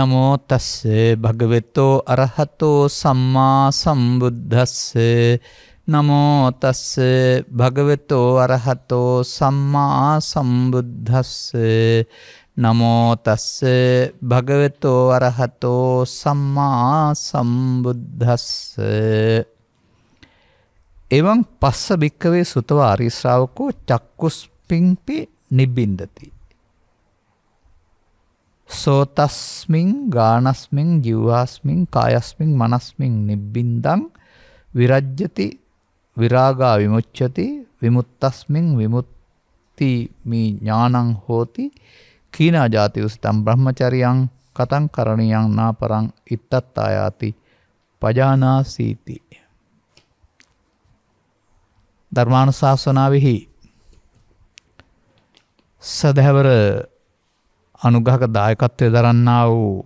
නමෝ තස්ස භගවෙතෝ අරහතෝ සම්මා සම්බුද්දස්ස නමෝ තස්ස භගවෙතෝ අරහතෝ සම්මා සම්බුද්දස්ස නමෝ තස්ස භගවෙතෝ අරහතෝ සම්මා සම්බුද්දස්ස එවං පස්ස භික්කවේ සුතව අරිශ්‍රාවකෝ චක්කුස් පිංපි නිබ්බින්දති සෝතස්මින් ගානස්මින් ජීවාස්මින් කායස්මින් මනස්මින් නිබ්බින්දං විරජ්‍යති විරාගා විමුච්ඡති විමුක්තස්මින් විමුක්ති මේ ඥානං හෝති කීනා ජාති උස්තම් බ්‍රහ්මචරියං කතං කරණියං නාපරං ඉත්තත් ආයාති පජානාසීති ධර්මානුශාසනාවෙහි සදහැවර අනුගහක දායකත්වය දරන්නා වූ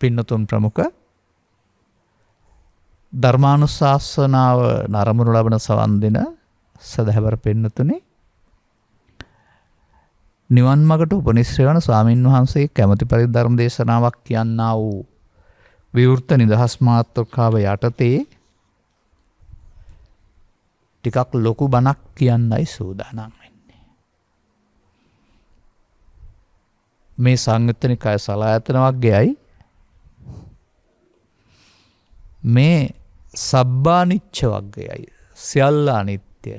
පින්නතුන් ප්‍රමුඛ ධර්මානුශාසනාව නරමුණු ලබන සවන් දෙන සදහැවර පෙන්නතුනේ නිවන් මගට උපනිශ්‍රයන ස්වාමීන් වහන්සේ කැමති පරි ධර්ම දේශනාවක් කියන්නා වූ විවෘත නිදහස් මාත්‍රකාව යටතේ ටිකක් ලොකු බණක් කියන්නයි සූදානම් මේ සංයුත්තනිකය සලායතනවක්ගේයයි මේ සබ්බානිච්ච වක්ගේයයි සියල්ල අනිත්‍ය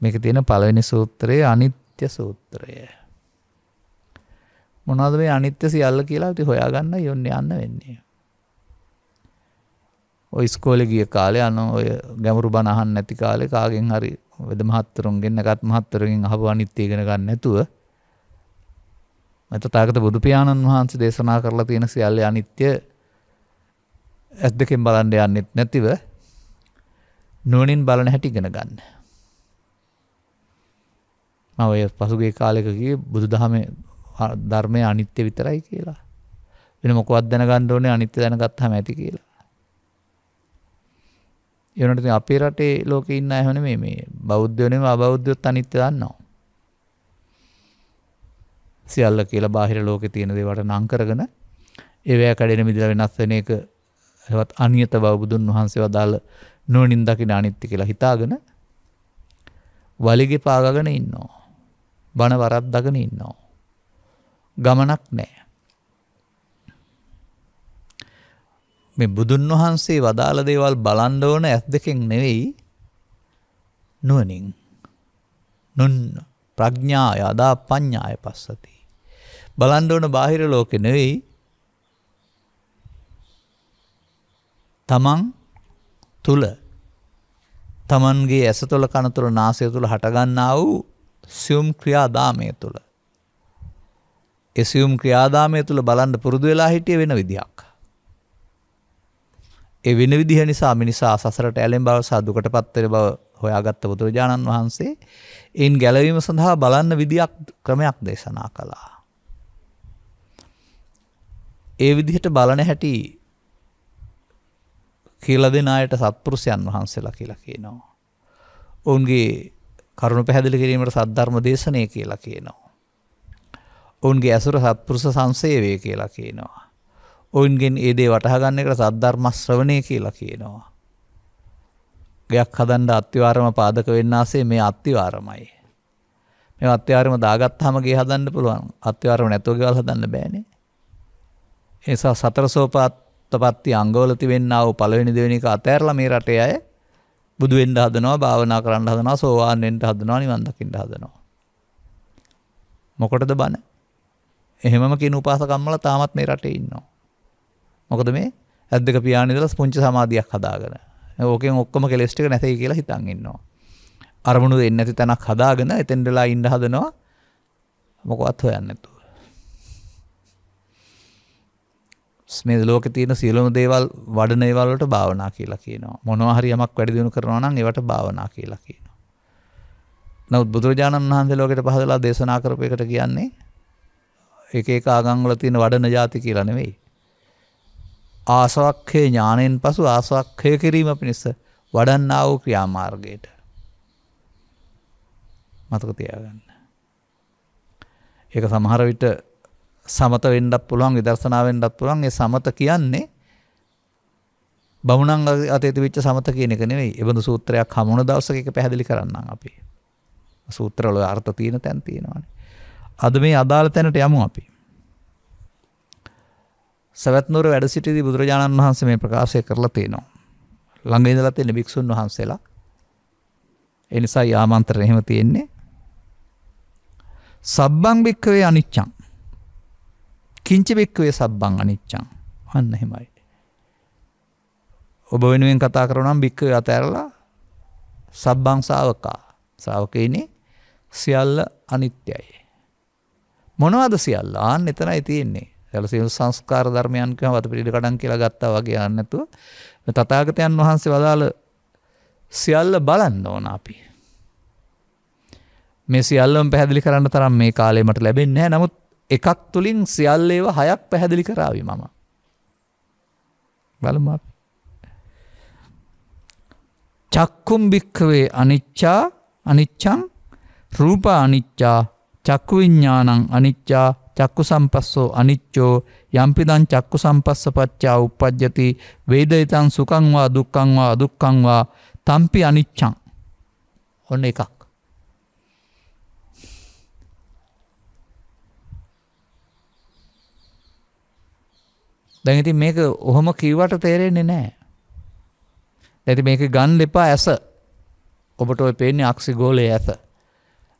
මේක තියෙන පළවෙනි සූත්‍රයේ අනිත්‍ය සූත්‍රය මොනවද මේ අනිත්‍ය සියල්ල කියලා ති හොයාගන්න යොන්න යන්න වෙන්නේ ඔය ස්කෝල ගිය කාලය අන ඔය ගැමුරු බණහන් නැති කාලෙ කාගෙන් හරි වෙද මහත්තුරුන්ගෙන් නැකත් මහත්තුරුගෙන් අහපු අනිත්‍ය ඉගෙන ගන්න නැතුව මෙතතාවකට බුදු පියාණන් වහන්සේ දේශනා කරලා තියෙන සියල්ල අනිත්‍ය ඇස් දෙකෙන් බලන්න යන්නෙත් නැතිව නුවණින් බලන හැටි ඉගෙන ගන්න. මම ඔය පසුගිය කාලෙක ගියේ බුදුදහමේ ධර්මයේ අනිත්‍ය විතරයි කියලා. වෙන මොකවත් දැනගන්න ඕනේ අනිත්‍ය දැනගත්තාම ඇති කියලා. ඒ වුණාට ඉතින් අපේ රටේ ලෝකේ ඉන්න අය හැම නෙමෙයි මේ බෞද්ධයෝ නෙමෙයි අබෞද්ධයෝත් අනිත්‍ය දන්නවා. සියල්ල කියලා බාහිර ලෝකේ තියෙන දේවට නම් කරගෙන ඒවැය කැඩෙන මිදලා වෙනස් වෙන එක හෙවත් අනියත බව බුදුන් වහන්සේ වදාළ නුවණින් දකින අනිත්‍ය කියලා හිතාගෙන වලිගේ පාගගෙන ඉන්නවා. බණ වරද්දගෙන ඉන්නවා. ගමනක් නැහැ. මේ බුදුන් වහන්සේ වදාළ දේවල් බලන්න ඕන ඇස් දෙකෙන් නෙවෙයි නුවණින් නුන් ප්‍රඥාය අදා පඤ්ඤාය පස්සති බලන්න ඕන බාහිර ලෝකෙ නෙවෙයි තමන් තුල තමන්ගේ ඇස තුළ කන තුළ නාසය තුළ හටගන්නා වූ සියුම් ක්‍රියාදාමය තුළ එසියුම් ක්‍රියාදාමය තුළ බලන්න පුරුදු වෙලා හිටිය වෙන විදිහක්. ඒ වෙන විදිහ නිසා මිනිසා සසරට ඇලෙන් බව සාදුකට පත්තර බව හොයාගත්ත බුදුරජාණන් වහන්සේ එයින් ගැලවීම සඳහා බලන්න විදියක් ක්‍රමයක් දේශනා කළා. ඒ විදිහට බලන හැටි කියල දෙෙන අයට සත්පුරුෂයන් වහන්සේලා කියලා කියනවා. ඔවුන්ගේ කරුණු පැහැදිලි කිරීමට සද්ධර්ම දේශනය කියලා කියනවා. ඔවුන්ගේ ඇසුර සත්පුරුෂ සංසේවය කියලා කියනවා. ඔවුන්ගෙන් ඒ දේ වටහාගන්න එකට සද්ධර්ම ශ්‍රවණය කියලා කියනවා. ගයක් හදන්න අත්‍යවාරම පාදක වෙන්න ආසේ මේ අත්‍යවාරමයි. මේ අත්‍යවාරම දාගත්තාම ගේ හදන්න පුළුවන්. අත්‍යවාරම නැතුව ගෙවල් හදන්න බෑනේ. ඒ නිසා සතර සෝපාත්තපත්ති අංගවල තිබෙනා වූ පළවෙනි දෙවෙනි එක අතෑරලා මේ රටේ අය බුදු වෙන්න හදනවා, භාවනා කරන්න හදනවා, සෝවාන් වෙන්න හදනවා, නිවන් දකින්න හදනවා. මොකටද බන? එහෙමම කියන උපාසකම්මල තාමත් මේ රටේ ඉන්නවා. මොකද මේ ඇද්දක පියානිදල පුංචි සමාධයක් හදාගෙන ඕකෙන් ඔක්කොම කෙලෙස්ටික නැතයි කියලා හිතන් ඉන්නවා. අරමුණු දෙන්න ඇති තැනක් හදාගෙන එතෙන්ඩලා ඉන්ඩ හදනවා මොකවත් හොයන්නතු. මේ ලෝක තියන සියලුම දේවල් වඩනේවල්ලට භාවනා කියලා කියනවා මොනවාහරි යමක් වැඩදිුණු කරනවනම් ඒවට භාවනා කියලා කියනවා. නවත් බුදුරජාණන් වහන්සේ ලෝකට පහදලා දේශනා කරපයකට කියන්නේ එක ආගංගල තියෙන වඩන ජාති කියලා නෙවෙයි ආසවක්හය ඥානයෙන් පසු ආසවක්හය කිරීම පිණිස වඩන්නා වූ ක්‍රියාමාර්ගයට මතක තියාගන්න. ඒක සමහර විට සමත වෙන්ඩක් පුළුවන් විදර්ශනාවෙන්ඩක් පුළුවන් ඒ සමත කියන්නේ බමුණන් අතේති විච්ච සමත කියන එක නෙවෙයි එබඳු සූත්‍රයක් හමුණ දවසක එක පැහැදිලි කරන්න අපි සූත්‍රවල අර්ථ තියෙන තැන් තියෙනවානේ අද මේ අදාළ තැනට යමු අපි සවැත්නුවර වැඩ සිටිදී බුදුරජාණන් වහන්සේ මේ ප්‍රකාශය කරලා තියෙනවා. ළඟ ඉඳලා තියෙන භික්ෂුන් වහන්සේලා. ඒ නිසා යාමන්ත්‍රණ එහෙම තියෙන්නේ. සබ්බං භික්කවේ අනිච්චං. කිංච භික්කවේ සබ්බං අනිච්චං. අන්න එහෙමයි. ඔබ වෙනුවෙන් කතා කරනවා නම් භික්කවේ අතහැරලා සබ්බං ශාවකා. ශාවකේනේ සියල්ල අනිත්‍යයි. මොනවද සියල්ල? ආන්න එතනයි තියෙන්නේ. ඒවල සියලු සංස්කාර ධර්මයන් කියම වතපිට කඩන් කියලා ගත්තා වගේ යන්න නැතුව මේ තථාගතයන් වහන්සේ වදාළ සියල්ල බලන්න ඕන අපි. මේ සියල්ලම පැහැදිලි කරන්න තරම් මේ කාලේ මට ලැබෙන්නේ නැහැ. නමුත් එකක් තුලින් සියල්ල ඒව හයක් පැහැදිලි කරાવી මම. බලමු අපි. චක්කුම් භික්ඛවේ අනිච්චා අනිච්ඡං රූප අනිච්චා චක්කු විඥානං අනිච්චා චක්කු සම්පස්සෝ අනිච්චෝ යම්පිදං චක්කු සම්පස්ස පච්චා උපද්ජති වේදයතන් සුකංවා දුක්කංවා අදුක්කංවා තම්පි අනිච්චං ඔන්න එකක්. දැඟති මේක ඔහොම කිව්වට තේරෙන්නේ නෑ. දැති මේක ගන් දෙපා ඇස ඔබට ඔය පේන්නේ අක්සි ගෝලය ඇත.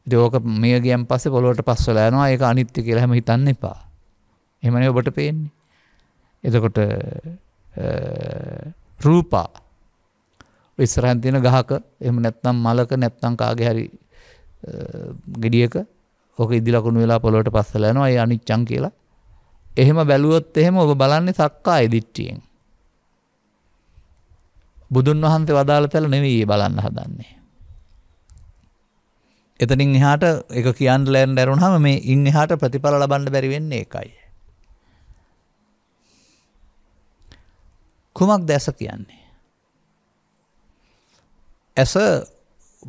ඉතින් ඕක මිය ගියන් පස්සේ පොළොවට පස් වෙලා යනවා ඒක අනිත්‍ය කියලා හැම හිතන්න එපා. එහෙමනේ ඔබට පේන්නේ. එතකොට රූපා ඉස්සරහන් තියෙන ගහක එහෙම නැත්නම් මලක නැත්නම් කාගේ හරි ගෙඩියක ඕක ඉදි ලකුණු වෙලා පොළොවට පස්සලා යනවා ඒ අනිච්චං කියලා. එහෙම බැලුවොත් එහෙම ඔබ බලන්නේ සක්කාය දිට්ඨියෙන්. බුදුන් වහන්සේ වදාළ තැන නෙවෙයි බලන්න හදන්නේ. එතනින් එහාට එක කියන් ලෑන් ඇරුණහම මේ ඉන් එහාට ප්‍රතිඵල ලබන්න බැරිවෙන්නේ එකයි. කුමක් දැස කියන්නේ. ඇස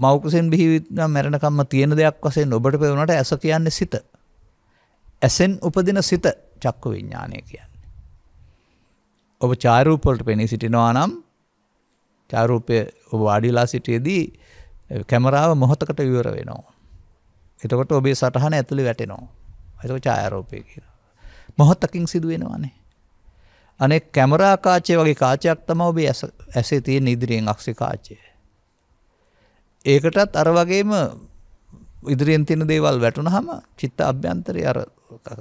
මෞකසින් බිහිවිත්නම් මැරණකම්ම තියෙන දෙයක් වසේ නොබට පෙවුණට ඇස කියන්නේ සිත. ඇසෙන් උපදින සිත චක්කු විඤ්ඥානය කියන්නේ. ඔබ චාරූපොලට පෙනී සිටිනවා නම් චාරූපය ඔබ වාඩිලා සිටියදී කැමරාව මොහොතකට විවර වෙනවා. එතකොට ඔබේ සටහන ඇතුළි වැටෙනවා. ඇතක චායරෝපය කියලා. මොහොත්තකින් සිදුවෙනවානේ. අනෙ කැමරා කාචය වගේ කාචයක් තම ඔබේ ඇසේ තියෙන් ඉදිරියෙන් අක්ෂි කාචය. ඒකටත් අර වගේම ඉදිරියෙන් තින දේවල් වැටුන හම චිත්ත අභ්‍යන්තරය අර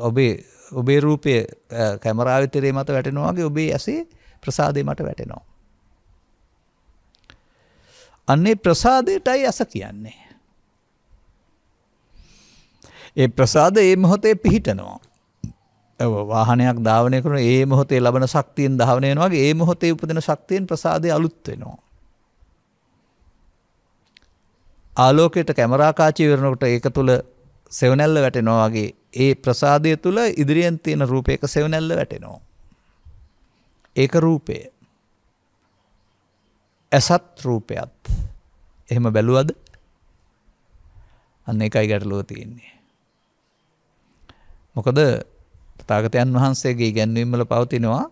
ඔබේ ඔබේ රූපය කැමරාවිතරේ මත වැටෙනවාගේ ඔබේ ඇසේ ප්‍රසාදය මට වැටෙනවා. අන්නේ ප්‍රසාදයටයි ඇස කියන්නේ. ඒ ප්‍රසාද ඒ මොහොතේ පිහිටනවා. වාහනයක් ධාවනය කරන ඒ මොහොතේ ලබන ශක්තියෙන් ධාවනයනවාගේ ඒ මොහොතේ උපදන ශක්තියෙන් ප්‍රසාදය අලුත්වෙනවා. ආලෝකයට කැමරාකාචී වරනකට ඒක තුළ සෙවනැල්ල වැටෙනවාගේ ඒ ප්‍රසාදය තුළ ඉදිරියෙන් තියෙන රූපයක සෙවනැල්ල වැටෙනවා. ඒක රූපය. ඇසත් රූපයත් එහෙම බැලුවද අන්න එකයි ගැටලුව තියෙන්නේ. මොකද තතාගතයන් වහන්සේගේ ගැන්වීමල පවතිනවා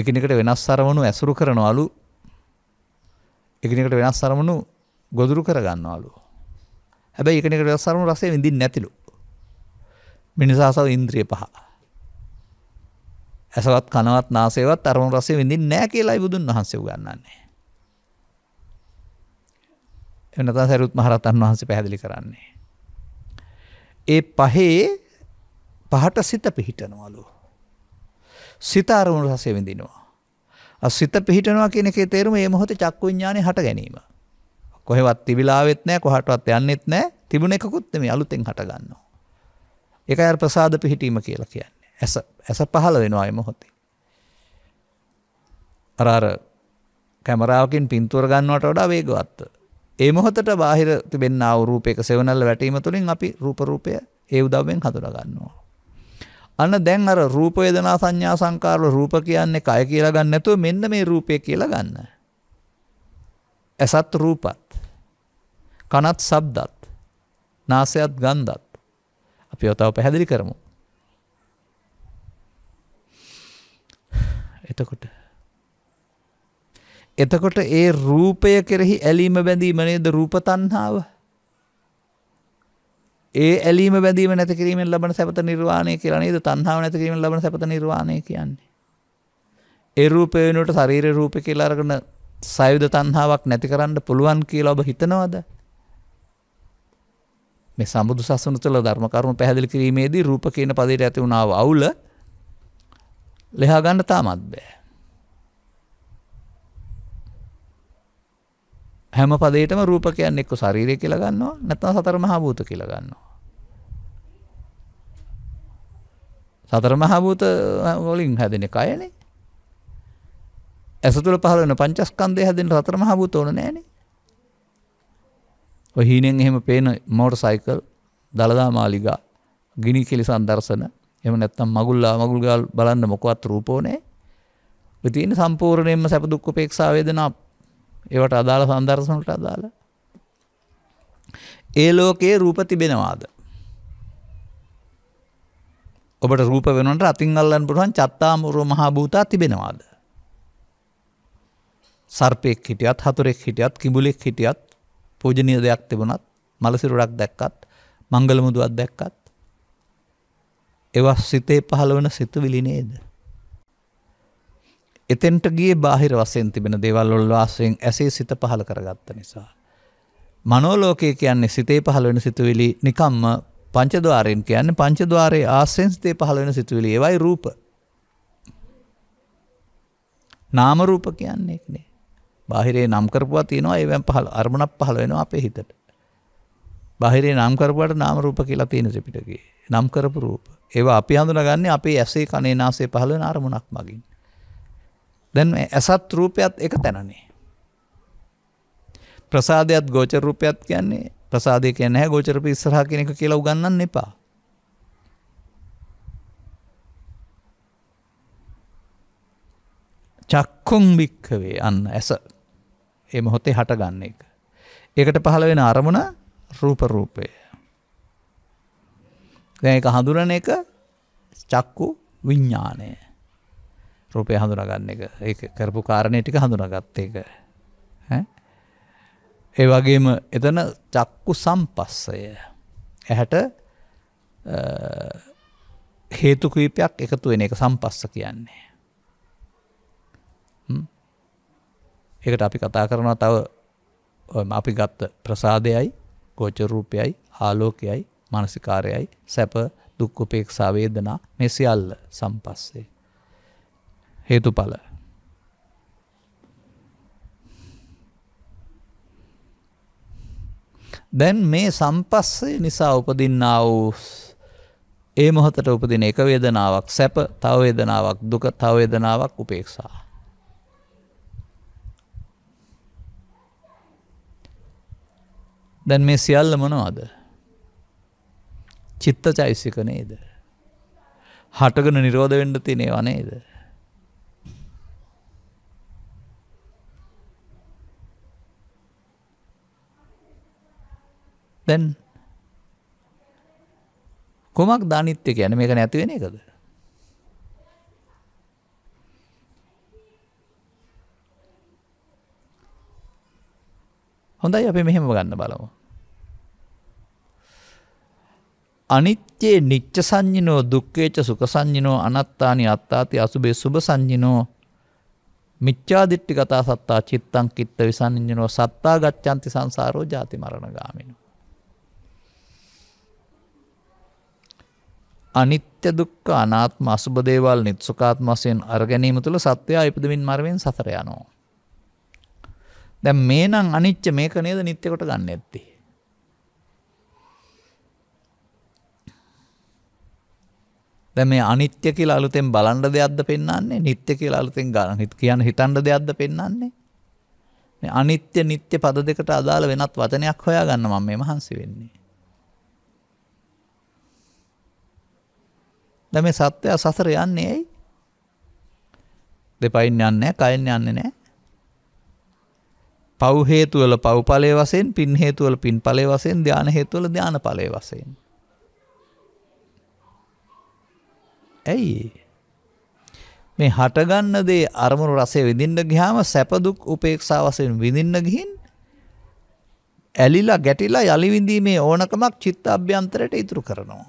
එකනිකට වෙනස් සරමණු ඇසුරු කරනවලු එකනිකට වෙනස් සරමණු ගොදුරු කරගන්නවලු. හැබැයි එකනිකට වෙනස් සරමු රසේ විඳින් නැතිලු. මිනිසාසව ඉන්ද්‍රිය පහ. ඇසවත් කනවත් නාසයවත් අරමුණු රසය විඳින්නේ නැහැ කියලායි බුදුන් වහන්සේ උගන්වන්නේ. එන්නත සරුත් මහරතන් වහන්සේ පැහැදිලි කරන්නේ. ඒ පහේ පහට සිත පිහිටනවලු. සිත අරමුණු රසය විඳිනවා. අසිත පිහිටනවා කියන එකේ තේරුම මේ මොහොතේ චක්කු විඥානේ හට ගැනීම. කොහෙවත් තිබිලාවෙත් නැහැ කොහටවත් යන්නෙත් නැහැ තිබුණ එකකුත් නෙමෙයි අලුතෙන් හට ගන්නවා. ඒකයි අර ප්‍රසාද පිහිටීම කියලා කියන්නේ. ඇස ඇස පහළ වෙනවා මොහොතේ. අරාර කැමරාවකින් පින්තුර ගන්නවට වඩා වේගවත්ව. ඒ මොහොතට බාහිර තිබෙන අවරූපයක සෙවනල්ල වැටීම තුළින් අපි රූපරූපය ඒ උදවෙන් හඳුර ගන්නවා. අන්න දැන් අර රූපවේදනා සංඥා සංකාරල රූප කියන්නේ කය කියලා ගන්න නැතුව මෙන්න මේ රූපය කියලා ගන්න. ඇසත් රූපත්. කනත් ශබ්දත්. නාසයත් ගන්ධත්. අපි ඔතව පැහැදිලි කරමු. එතකොට එතකොට ඒ රූපය කෙරෙහි ඇලීම බැඳීම නේද රූප තණ්හාව. ඒ ඇලීම බැඳීම නැති කිරීමෙන් ලබන සැපත නිර්වාණය කියලා නේද තණ්හාව නැති කිරීමෙන් ලබන සැපත නිර්වාණය කියන්නේ. ඒ රූපය වෙනුවට ශරීර රූපය කියලා අරගෙන සයුධ තණ්හාවක් නැති කරන්න පුළුවන් කියලා ඔබ හිතනවද? මේ සම්බුදු සසුන තුළ ධර්ම කරුණු පැහැදිලි කිරීමේදී රූප කියන පදයට ඇති වුණාව අවුල ලෙහා ගන්න තාමත් බෑ. හැම පදේටම රූප කියන්නේ එක්ක ශරීරය කියලා ගන්නවා නැත්නම් සතර මහා භූත කියලා ගන්නවා. සතර මහා භූත වලින් හැදෙන කයනේ. ඇස තුළ පහළ වෙන පංචස්කන්ධය හැදෙන සතර මහා භූත ඕන නෑනේ. ඔය හීනෙන් එහෙම පේන මෝටර් සයිකල්, දලදා මාලිගා, ගිනි කෙලිසන් දර්ශන එම නැත්තම් මගුල්ලා මගුල් ගල් බලන්න මොකවත් රූපෝනේ තියෙන සම්පූර්ණයෙන්ම සැප දුක් උපේක්ෂා වේදනා ඒවට අදාළ සන්දර්ශනට අදාළ ඒ ලෝකයේ රූප තිබෙනවාද ඔබට රූප වෙනට අතින් අල්ලන්න පුළුවන් චත්තාමුරුව මහා භූතා තිබෙනවාද සර්පයෙක් හිටියත් හතුරෙක් හිටියත් කිඹුලෙක් හිටියත් පූජනීය දෙයක් තිබුණත් මලසිරුරක් දැක්කත් මංගල මුදුවක් දැක්කත් ඒවා සිතේ පහළ වන සිතුවිලි නේද? එතෙන්ට ගියේ බාහිර වශයෙන් තිබෙන දේවල් වල වාසයෙන් ඇසේ සිත පහළ කරගත්ත නිසා. මනෝලෝකය කියන්නේ සිතේ පහළ වෙන සිතුවිලි නිකම්ම පංචද්වාරයෙන් කියන්නේ පංචද්වාරයේ ආස්යෙන් සිතේ පහළ වෙන සිතුවිලි ඒවයි රූප. නාම රූප කියන්නේ ඒකනේ. බාහිරේ නම් කරපුවා තියෙනවා ඒවෙන් පහළ අරමුණක් පහළ වෙනවා අපේ හිතට. බාහිරේ නම් කරපුවට නාම රූප කියලා තියෙන ත්‍රිපිටකයේ. නම් කරපු රූප. ඒවා අපි හඳුනගන්නේ අපේ ඇසේ කනේ නාසේ පහළ වෙන අරමුණක් මගින්. දැන් ඇසත් රූපයත් එක තැනනේ. ප්‍රසාදයත් ගෝචර රූපයත් කියන්නේ ප්‍රසාදය කියන්නේ නැහැ ගෝචර රූපය ඉස්සරහා කියන එක කියලා උගන්වන්න එපා. චක්කුම් භික්කවේ අන්න ඇස ඒ මොහොතේ හටගන්න එක. ඒකට පහළ වෙන අරමුණ රූප රූපය. දැන් ඒක හඳුනන එක චක්කු විඥානය. රූපය හඳුනගන්න එක ඒක කරපු කාරණය ටික හඳුනගත්ත එක. ඒ වගේම එතන චක්කු සම්පස්සය. ඇහැට හේතු කීපයක් එකතු වෙන එක සම්පස්ස කියන්නේ. ඒකට අපි කතා කරනවා තව අපි ගත්ත ප්‍රසාදයයි ගෝචරූපයයි ආලෝකයයි මානසිකාරයයි සැප දුක් උපේක්ෂා වේදනා මේ සියල්ල සම්පස්සේ හේතුඵල දැන් මේ සම්පස්සේ නිසා උපදින්නා වූ ඒ මොහොතට උපදින එක වේදනාවක් සැප තව වේදනාවක් දුක තව වේදනාවක් උපේක්ෂා දැන් මේ සියල්ල මොනවද චිත්ත චෛසික නේද. හටගන නිරෝධ වෙන්ඩ තිනේවා නේද. දැන් කොමක් ධනිත්‍ය කියන මේක නැතිවෙන එකද. හොඳයි අප මෙහෙම ගන්න බලමු. අනිත්‍යේ නිච්ච සංඥිනෝ දුක්ඛේච සුඛ සංඥිනෝ අනාත්තානි අත්තාති අසුභේ සුභ සංඥිනෝ මිච්ඡාදිට්ඨි ගතා සත්තා චිත්තං කිත්ත විසංඥිනෝ සත්තා ගච්ඡanti සංසාරෝ ජාති මරණ ගාමිනෝ අනිත්‍ය දුක්ඛ අනාත්ම අසුභ දේවල් නිත්සුකාත්ම වශයෙන් අර ගැනීම තුළ සත්‍යය ඉපදමින් මරමින් සතර යනවා දැන් මේනම් අනිච්ච මේක නේද නිත්‍ය කොට ගන්න ඇත්තේ දැන් මේ අනිත්‍ය කියලා අලුතෙන් බලන්න දෙයක්ද පෙන්වන්නේ? නිට්ටය කියලා අලුතෙන් කියන හිතන්න දෙයක්ද පෙන්වන්නේ? මේ අනිත්‍ය නිට්ටය පද දෙකට අදාළ වෙනත් වචනයක් හොයාගන්න මම මේ මහන්සි වෙන්නේ. දැන් මේ සත්‍යය සසර යන්නේ ඇයි? දෙපයින් යන්නේ නැහැ, කයින් යන්නේ නැහැ. පව් හේතුවල පව් ඵලයේ වශයෙන්, පින් හේතුවල පින් ඵලයේ වශයෙන්, ධාන හේතුවල ධාන ඵලයේ වශයෙන්. ඇයි මේ හටගන්න දේ අරමුණු රසය විඳින්න ගියාම සැප දුක් උපේක්ෂා වශයෙන් විඳින්න ගිහින් ඇලිලා ගැටිලා යලි විඳීමේ ඕනකමක් චිත්ත අභ්‍යන්තරයට ඉතුරු කරනවා.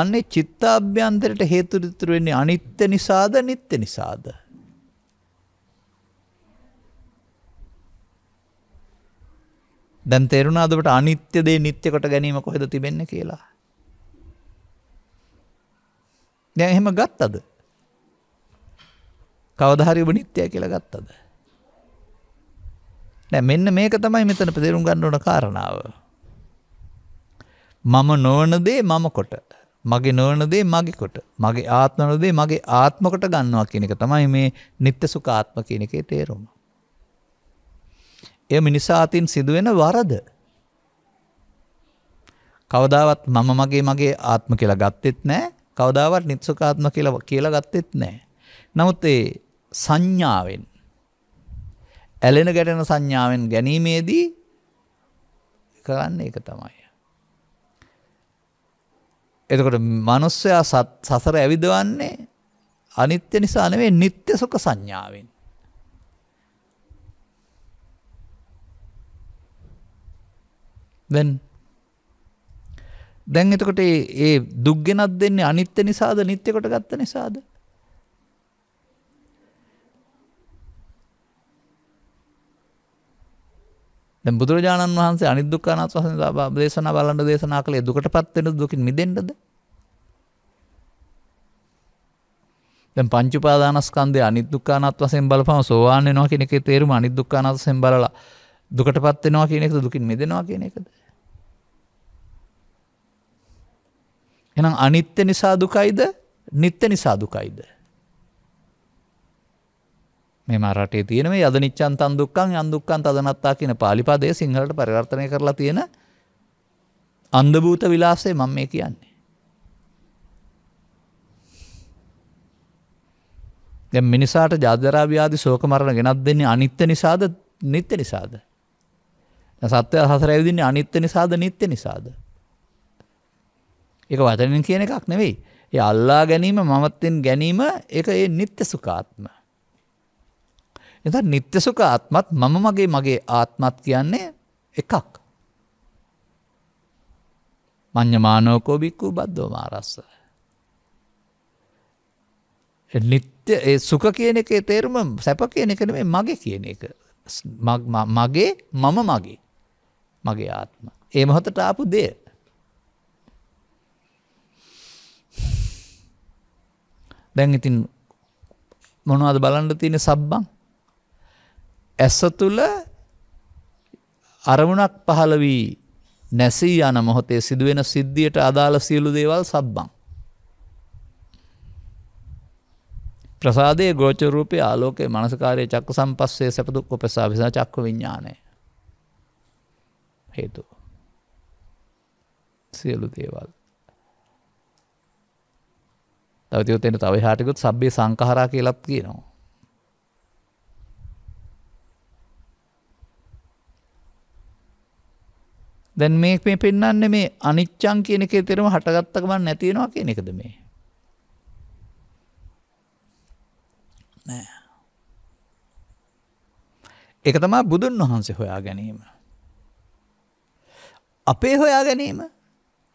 අන්නේ චිත්ත අභ්‍යන්තරයට හේතු ඉතුරු වෙන්නේ අනිත්‍ය නිසාද නිට්ටය නිසාද? දැන් තේරුණාද ඔබට අනිත්‍ය දේ නිට්ටය කොට ගැනීම කොහෙද තිබෙන්නේ කියලා? දැන් එහෙම ගත්තද? කවදා හරි ඔබ නිත්‍යයි කියලා ගත්තද? දැන් මෙන්න මේක තමයි මෙතන තේරුම් ගන්න ඕන කාරණාව. මම නොවන දේ මම කොට මගේ නොවන දේ මගේ කොට මගේ ආත්මන දේ මගේ ආත්මකට ගන්නවා කියන එක තමයි මේ නිත්‍ය සුඛ ආත්ම කියන එකේ තේරුම. එය මිනිසා අතින් සිදුවෙන වරද. කවදාවත් මම මගේ මගේ ආත්ම කියලා ගත්තෙත් නෑ කවදාවත් නිත්සුකාත්ම කියලා කියලා ගත්තෙත් නෑ. නමුත් ඒ සංඥාවෙන් ඇලෙන ගැටෙන සංඥාවෙන් ගැනීමේදී කරන්න එක තමයි. එතකොට මනුස්සයා සසර ඇවිදවන්නේ අනිත්‍ය නිසා නෙවෙයි නිත්‍ය සුඛ සංඥාවෙන්. දැන් දැන් එතකොට ඒ දුක් ගෙනත් දෙන්නේ අනිත්‍ය නිසාද නිත්‍ය කොට ගත්ත නිසාද? දැන් බුදුරජාණන් වහන්සේ අනිත් දුක්ඛ අනාත්ම වශයෙන් දේශනා බලන්න දේශනා කළේ දුකටපත් වෙන දුකින් මිදෙන්නද? දැන් පංච උපාදානස්කන්ධය අනිත් දුක්ඛ අනාත්ම වශයෙන් බලපම සෝවාන් වෙනවා කියන එකේ තේරුම අනිත් දුක්ඛ අනාත්ම වශයෙන් බලලා දුකටපත් වෙනවා කියන එකද දුකින් මිදෙනවා කියන එකද? එනම් අනිත්‍ය නිසා දුකයිද නිත්‍ය නිසා දුකයිද. මේ මරටේ තියෙනම යද නිච්චන්තන් දුක්කන් අන්දුක්කන් තදනත්තා කියන පාලිපදය සිංහලට පරිවර්තනය කරලා තියෙන අන්දභූත විලාසේ මං මේ කියන්නේ. දැ මිනිසාට ජාදරාව්‍යාදි සෝක මරණ ගෙනත් දෙන්නේ අනිත්‍ය නිසාද නිත්‍ය නිසාද. සත්‍යය හසර ඇවිදින්නේ අනිත්‍ය නිසාද නිත්‍ය නිසාද. ඒක වචනෙන් කියන එකක් නෙවෙයි. ඒ අල්ලා ගැනීම මමත්වෙන් ගැනීම ඒක ඒ නිත්‍ය සුඛාත්ම. එතන නිත්‍ය සුඛාත්මත් මම මගේ මගේ ආත්මත් කියන්නේ එකක්. මඤ්ඤමානෝකෝ බික්ඛු බද්දෝ මාරස්ස. නිත්‍ය ඒ සුඛ කියන එකේ තේරුම සැප කියන එක නෙමෙයි මගේ කියන එක. මගේ මම මගේ මගේ ආත්ම. ඒ මොහොතට ආපු දෙය. දැන් ඉතින් මොනවද බලන්න තියෙන සබ්බං ඇස තුළ අරමුණක් පහළ වී නැසී යන මොහොතේ සිදුවෙන සිද්ධියට අදාළ සියලු දේවල් සබ්බං ප්‍රසාදයේ ගෝචරූපය ආලෝකයේ මනසකාරය චක්ක සම්පස්සේ සැපදුක් උපෙසා පිසා චක්ක විඤ්ඥානය හේතු සියලු දේවල් තවතියොතෙන්ට තව හාටිකුත් සබ්බේ සංකහරා කියලත් කියනවා. දැන් මේක මේ පෙන්වන්නේ මේ අනිච්චං කියන එකේ තේරුම හටගත්තකම නැති වෙනවා කියන එකද මේ නෑ ඒක තමයි බුදුන් වහන්සේ හොයා ගැනීම අපේ හොයා ගැනීම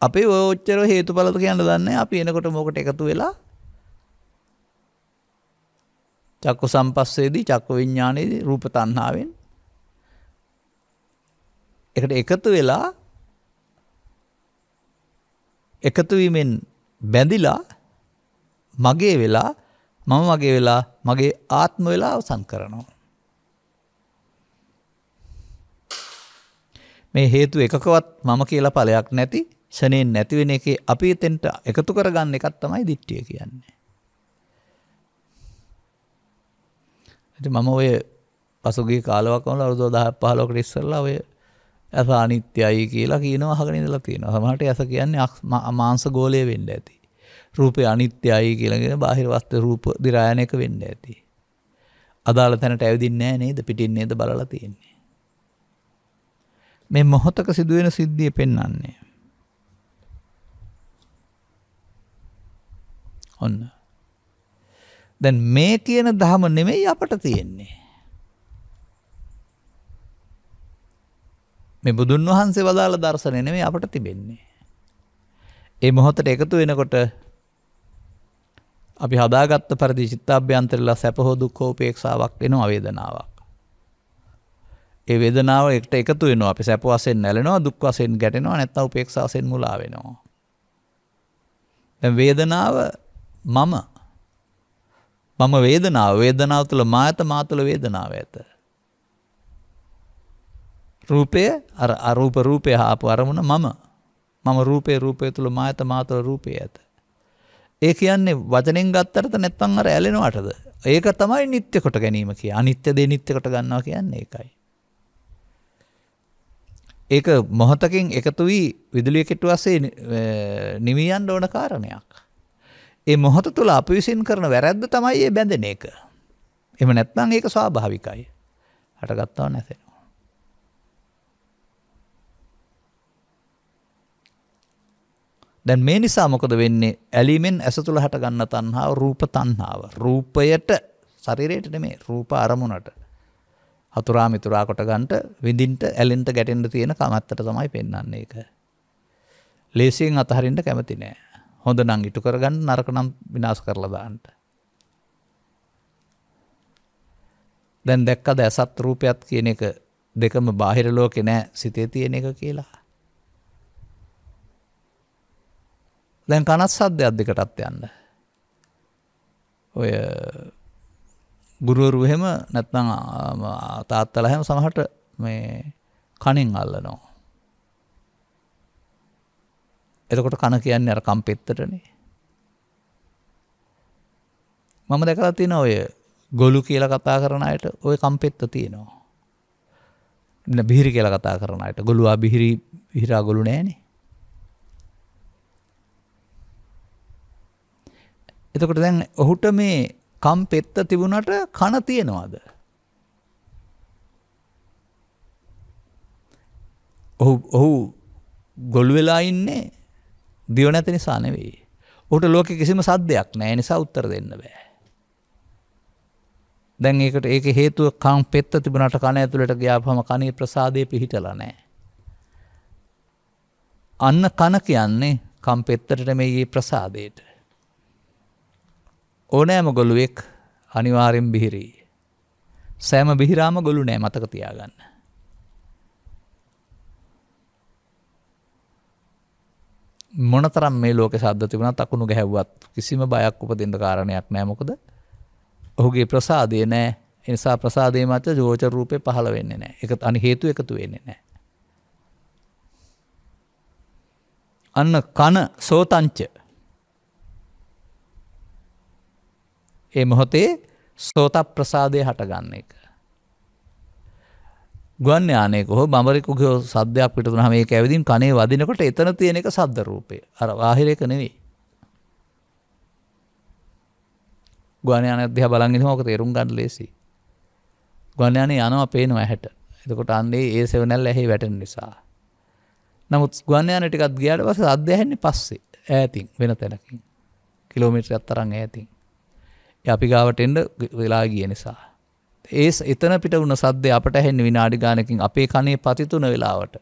අපේ ඔච්චර හේතුඵලද කියන්න දන්නේ අපි එනකොට මොකට එකතු වෙලා චක්කු සම්පස්සේදී චක්කු විඤ්ඥානයේදී රූප තන්නාවෙන් එකට එකතු වෙලා එකතුවීමෙන් බැඳිලා මගේ වෙලා මම මගේ වෙලා මගේ ආත්ම වෙලා අවසන් කරනවා. මේ හේතු එකකවත් මම කියලා පලයක් නැති ෂනයෙන් නැතිවෙන එක අපි එතෙන්ට එකතු කරගන්න එකත් තමයි දිට්ටිය කියන්නේ. මම ඔය පසුගේ කාලවක්ම අරුදෝ දහ පහලෝකට ඉස්සරලා ඔය ඇස අනිත්‍යයි කියලා කියනවා අහගෙන ඉඳලා තියෙනවා. සමහරට ඇස කියන්නේ මාංශ ගෝලය වෙන්න ඇති. රූපේ අනිත්‍යයි කියලා කියන බාහිර වස්තු රූප දිරායනයක වෙන්න ඇති. අදාළ තැනට ඇවිදින්නේ නැහැ නේද? පිටින් නේද බලලා තියෙන්නේ. මේ මොහොතක සිදුවෙන සිද්ධිය පෙන්වන්නේ. ඔන්න. දැන් මේ කියන ධම නෙමෙයි අපට තියෙන්නේ. මේ බුදුන් වහන්සේ වදාළ දර්ශනය නෙමෙයි අපට තිබෙන්නේ. ඒ මොහොතට එකතු වෙනකොට අපි හදාගත්ත පරිදි චිත්තාභ්‍යන්තරලා සැප හෝ දුක් හෝ උපේක්ෂාවක් වෙනවා වේදනාවක්. ඒ වේදනාව එකට එකතු වෙනවා. අපි සැප වශයෙන් නැලෙනවා, දුක් වශයෙන් ගැටෙනවා, නැත්නම් උපේක්ෂා වශයෙන් මුලා වෙනවා. දැන් වේදනාව මම මම වේදනාව වේදනාව තුළ මා ඇත මා තුළ වේදනාව ඇත. රූපය අර අරූප රූපය හාපු අරමුණ මම මම රූපය රූපය තුළ මා ඇත මා තුළ රූපය ඇත. ඒ කියන්නේ වචනෙන් ගත්තරට නැත්තං අර ඇලෙනවටද. ඒක තමයි නිත්‍ය කොට ගැනීම කිය අනිත්‍ය දේ නිත්‍ය කොට ගන්නවා කියන්නේ ඒකයි. ඒක මොහොතකින් එකතු වී විදුලිය කෙටුවස්සේ නිවියන් ඕන කාරණයක්. ඒ මොහොත තුළ අප විසින් කරන වැරැද්ද තමයි ඒ බැඳෙන එක. එම නැත්නම් ඒක ස්වාභාවිකයි. හටගත්තව නැසෙනවා. දැන් මේ නිසා මොකද වෙන්නේ? ඇලීමෙන් ඇස තුළ හටගන්න තණ්හාව රූප තණ්හාව. රූපයට ශරීරයට නෙමෙයි රූප අරමුණට. හතුරා මිතුරා කොට ගන්නට විඳින්ට ඇලෙන්ට ගැටෙන්න තියෙන කමත්තට තමයි පෙන්වන්නේ ඒක. ලේසියෙන් අතහරින්න කැමති නෑ. හොඳ නං ඉටු කරගන්න නරකනම් විනාශ කරලදාන්ට. දැන් දැක්කද ඇසත් රූපයත් කියන එක දෙකම බාහිර ලෝකෙ නෑ සිතේ තියෙන එක කියලා. දැන් කනත් සද්‍යයක් දෙකටත් යන්න. ඔය ගුරුවරු එහෙම නැත්නම් තාත්තලා හැම සමහට මේ කණින් අල්ලනවා. එතකොට කන කියන්නේ අර කම්පෙත්තටනේ. මම දැකලා තියෙන ඔය ගොලු කියලා කතා කරන අයට ඔය කම්පෙත්ත තියෙනවා. බිහිරි කියලා කතා කරන අයට ගොලුවා බිහිරි විහිරා ගොලු නෑනේ. එතකොට දැන් ඔහුට මේ කම්පෙත්ත තිබුණට කන තියෙනවාද. ඔහු ගොල් වෙලා ඉන්නේ දිව නැති නිසා නෙවෙයි. ඔහුට ලෝක කිසිම සද්දයක් නෑ නිසා උත්තර දෙන්න බෑ. දැන් ඒකට ඒක හේතුව කං පෙත්ත තිබුණට කණ ඇතුළට ග්‍යාපහම කනේ ප්‍රසාදය පිහිටල නෑ. අන්න කන කියන්නේ කම් පෙත්තටට මේ ඒ ප්‍රසාදයට. ඕනෑම ගොළුවෙක් අනිවාරෙන් බිහිරී. සෑම බිහිරාම ගොලු නෑ මතක තියාගන්න. මොනතරම් මේ ලෝක සද්ද තිබුණත් අකුණු ගැහැව්වත් කිසිම බයක් උපදින්න කාරණයක් නෑ මොකද ඔහුගේ ප්‍රසාදය නෑ එනිසා ප්‍රසාදය මත ජෝච රූපය පහළ වෙන්නේ නෑ එක අනි හේතු එකතු වෙන්නේ නෑ. අන්න කන සෝතංච ඒ මොහොතේ සෝත ප්‍රසාදය හටගන්න එක. ගුවන් යානයක හෝ බඹරෙකුක සද්‍යයක් පිටතුන හම ඒ ඇවිදින් කනේ වදිනකොට එතන තියෙන එක සද්ද රූපය අර වාහිරයක නෙවෙයි ගුවනයන අධ්‍යා බලන්ගෙන ඕක තේරුම් ගන්න ලෙසි ගුවනයන යනවා පේනවා ඇහැට එතකොට අන්නේ ඒ සෙවනැල් ඇහි වැටෙන නිසා නමුත් ගුවනයන ටිකත් ගියට පස අධ්‍යයන්නේ පස්සේ ඇතින් වෙන තැනකින් කිලෝමිට්‍රයක් තරන් ඇතින් අපි ගාවට එන්ඩ වෙලා ගිය නිසා ඒ එතන පිට වුණ සද්දය අපට ඇහෙන් විනාඩි ගානකින් අපේ කනේ පතිතුන වෙලාවට.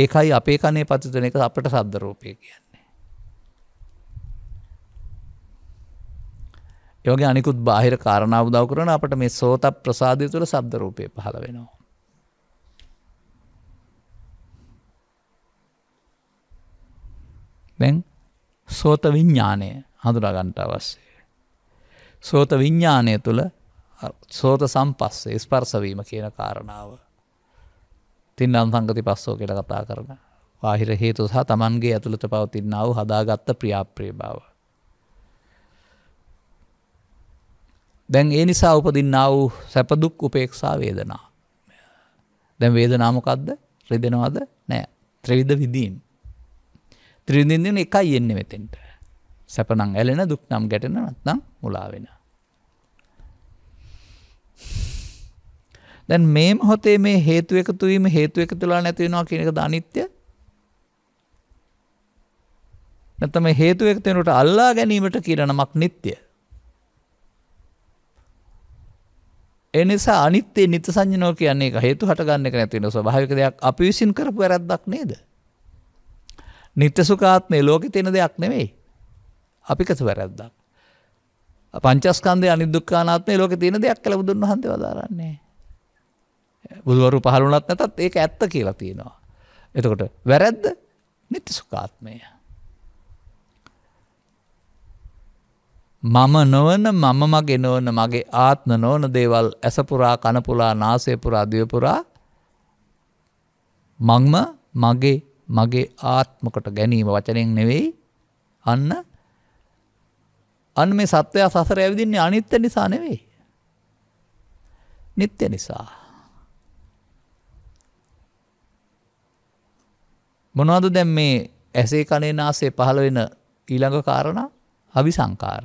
ඒකයි අපේ කනේ පතිතන එක අපට සද්ධරූපය කියන්නේ. යෝගේ අනිකුත් බාහිර කාරණාව දව කරන අපට මේ සෝත ප්‍රසාධය තුළ සබ්දරූපය පහළ වෙනවා. දැන් සෝත විඤ්ඥානය හඳුරාගන්ට අවස්සේ. සෝත විඤ්ඥානය තුළ සෝත සම්පස්සේ ස්පර්සවීම කියන කාරණාව. තින් අන්සංගති පස්සෝ කෙට කතා කරන. වාහිර හේතු සහ තමන්ගේ ඇතුළට පවතින්නාව හදාගත්ත ප්‍රියාප්‍රේ බව. දැන් ඒ නිසා උපදින්නාව සැපදුක් උපේක්ෂා වේදනා. දැන් වේදනාමකක්ද රෙදෙනවාද නෑ ත්‍රවිධ විදීන්. ත්‍රීදිින්දින එකයි එන්න වෙතෙන්ට. සැපනං ඇලෙන දුක් නම් ගැටෙන නත්නම් මුලාවෙන. දැන් මේ මොහොතේ මේ හේතු එකතු වීම හේතු එකතුලා නැති වෙනවා කියන එකද අනිත්‍ය? නැත්නම් හේතු එකතු වෙනකොට අල්ලා ගැනීමට කියන නමක් නිට්ටය. ඒ නිසා අනිත්‍ය නිත්‍ය සංඥාව කියන්නේ ඒක හේතු හටගන්න එක නැති වෙන ස්වභාවික දෙයක් අපි විසින් කරපු වැරද්දක් නේද? නිත්‍ය සුඛාත්මේ ලෝකේ තියෙන දෙයක් නෙමෙයි. අපි කස වැරද්දක්. පංචස්කන්ධය අනිදුක්ඛානාත්මේ ලෝකේ තියෙන දෙයක් කියලා බුදුන් වහන්සේ වදාරන්නේ. බුදුවරු පහළුනත් නැතත් ඒක ඇත්ත කියලා තියෙනවා. එතකොට වැරැද්ද නිති සුකාත්මය. මම නොවන මම මගේ නොවන මගේ ආත්ම නොවන දේවල් ඇසපුරා කනපුලා නාසයපුරා දියපුරා මංම මගේ මගේ ආත්මකට ගැනීම වචනයෙන් නෙවෙයි අන්න අන්න මේ සත්වයා සසර ඇවිදින්නේ අනිත්‍ය නිසා නෙවෙයි. නිත්‍ය නිසා. මොනවද දැන් මේ ඇසේ කනේ නාසේ පහළ වෙන ඊළඟ කාරණ අවි සංකාර.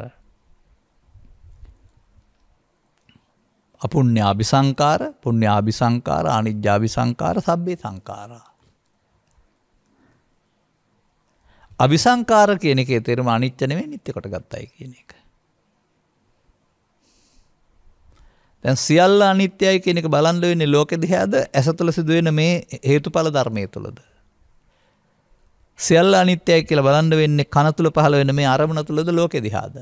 අපුුණ්‍යාභි සංකාර පුුණ්‍යාභි සංකාර අනිජ්‍යාභි සංකාර සබ්බේ සංකාරා. අභිසංකාර කියන එක තෙරම අනිච්චනවේ නිත්‍යකොට ගත්තයි කියන එක. දැන් සියල්ල අනිත්‍යයි කෙනෙක බලන්ඩ වෙන්නේ ලෝකෙ දිහාද ඇස තුළ සිදුවෙන මේ හේතු පල ධර්මය තුළද. සියල්ල අනිත්‍යයි කියලා බලන්න වෙන්නේ කන තුළ පහළ වෙන මේ අරමුණ තුළද ලෝකෙ දිහාද.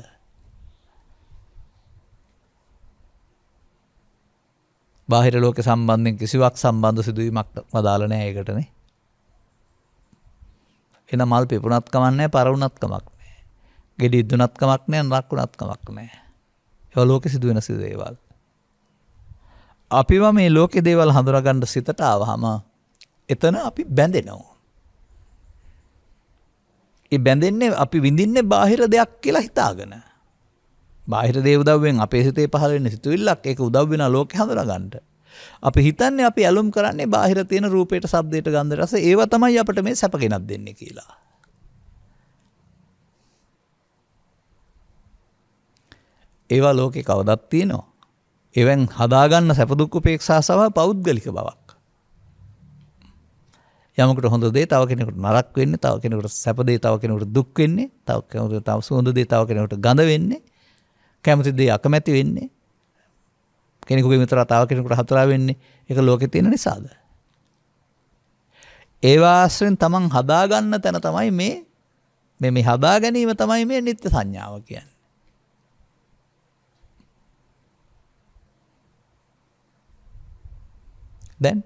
බාහිර ලෝක සම්බන්ධයෙන් කිසිවක් සම්බන්ධ සිදුවීමක් වදාළ නෑ ඒකටනේ. එන මල් පිපුණත් කමක් නෑ පරවුණත් කමක් නෑ. ගෙඩි ඉදුණත් කමක් නෑ නරකුණත් කමක් නෑ. ඒවා ලෝකෙ සිදුවෙන සිදුවේවල්. අපිව මේ ලෝකෙ දේවල් හඳුනගන්න සිතට ආවහම එතන අපි බැඳෙනවා. ඒ බැඳෙන්නේ අපි විඳින්නේ බාහිර දෙයක් කියලා හිතාගෙන. බාහිර දේ උදව්වෙන් අපේ හිතේ පහළ වෙන සිතුවිල්ලක් ඒක උදව් වෙන ලෝකෙ හඳුනාගන්න. අපි හිතන්නේ අපි ඇලුම් කරන්නේ බාහිර තියෙන රූපයට, ශබ්දයට, ගන්ධ රස ඒවා තමයි අපිට මේ සැප ගෙනත් දෙන්නේ කියලා. ඒවා ලෝකේ කවදත් තියෙනවා. එවෙන් හදාගන්න සැප දුක් උපේක්ෂා සහ පෞද්ගලික බවක්. යමකට හොඳ දේ තව කෙනෙකුට නරක වෙන්නේ තව කෙනෙකුට සැප දේ තව කෙනෙකුට දුක් වෙන්නේ තව කෙනෙකුට තව සුවඳ දේ තව කෙනෙකුට ගඳ වෙන්නේ කැමති දේ අකමැති වෙන්නේ කෙනෙකුගේ මිතර තව කෙනෙකුට හතරා වෙන්නේ ඒක ලෝකේ තියෙන නිසාද ඒවා ආශ්‍රයෙන් තමන් හදා ගන්න තැන තමයි මේ මේ මේ හදා ගැනීම තමයි මේ නිත්‍ය සංඥාව කියන්නේ දැන්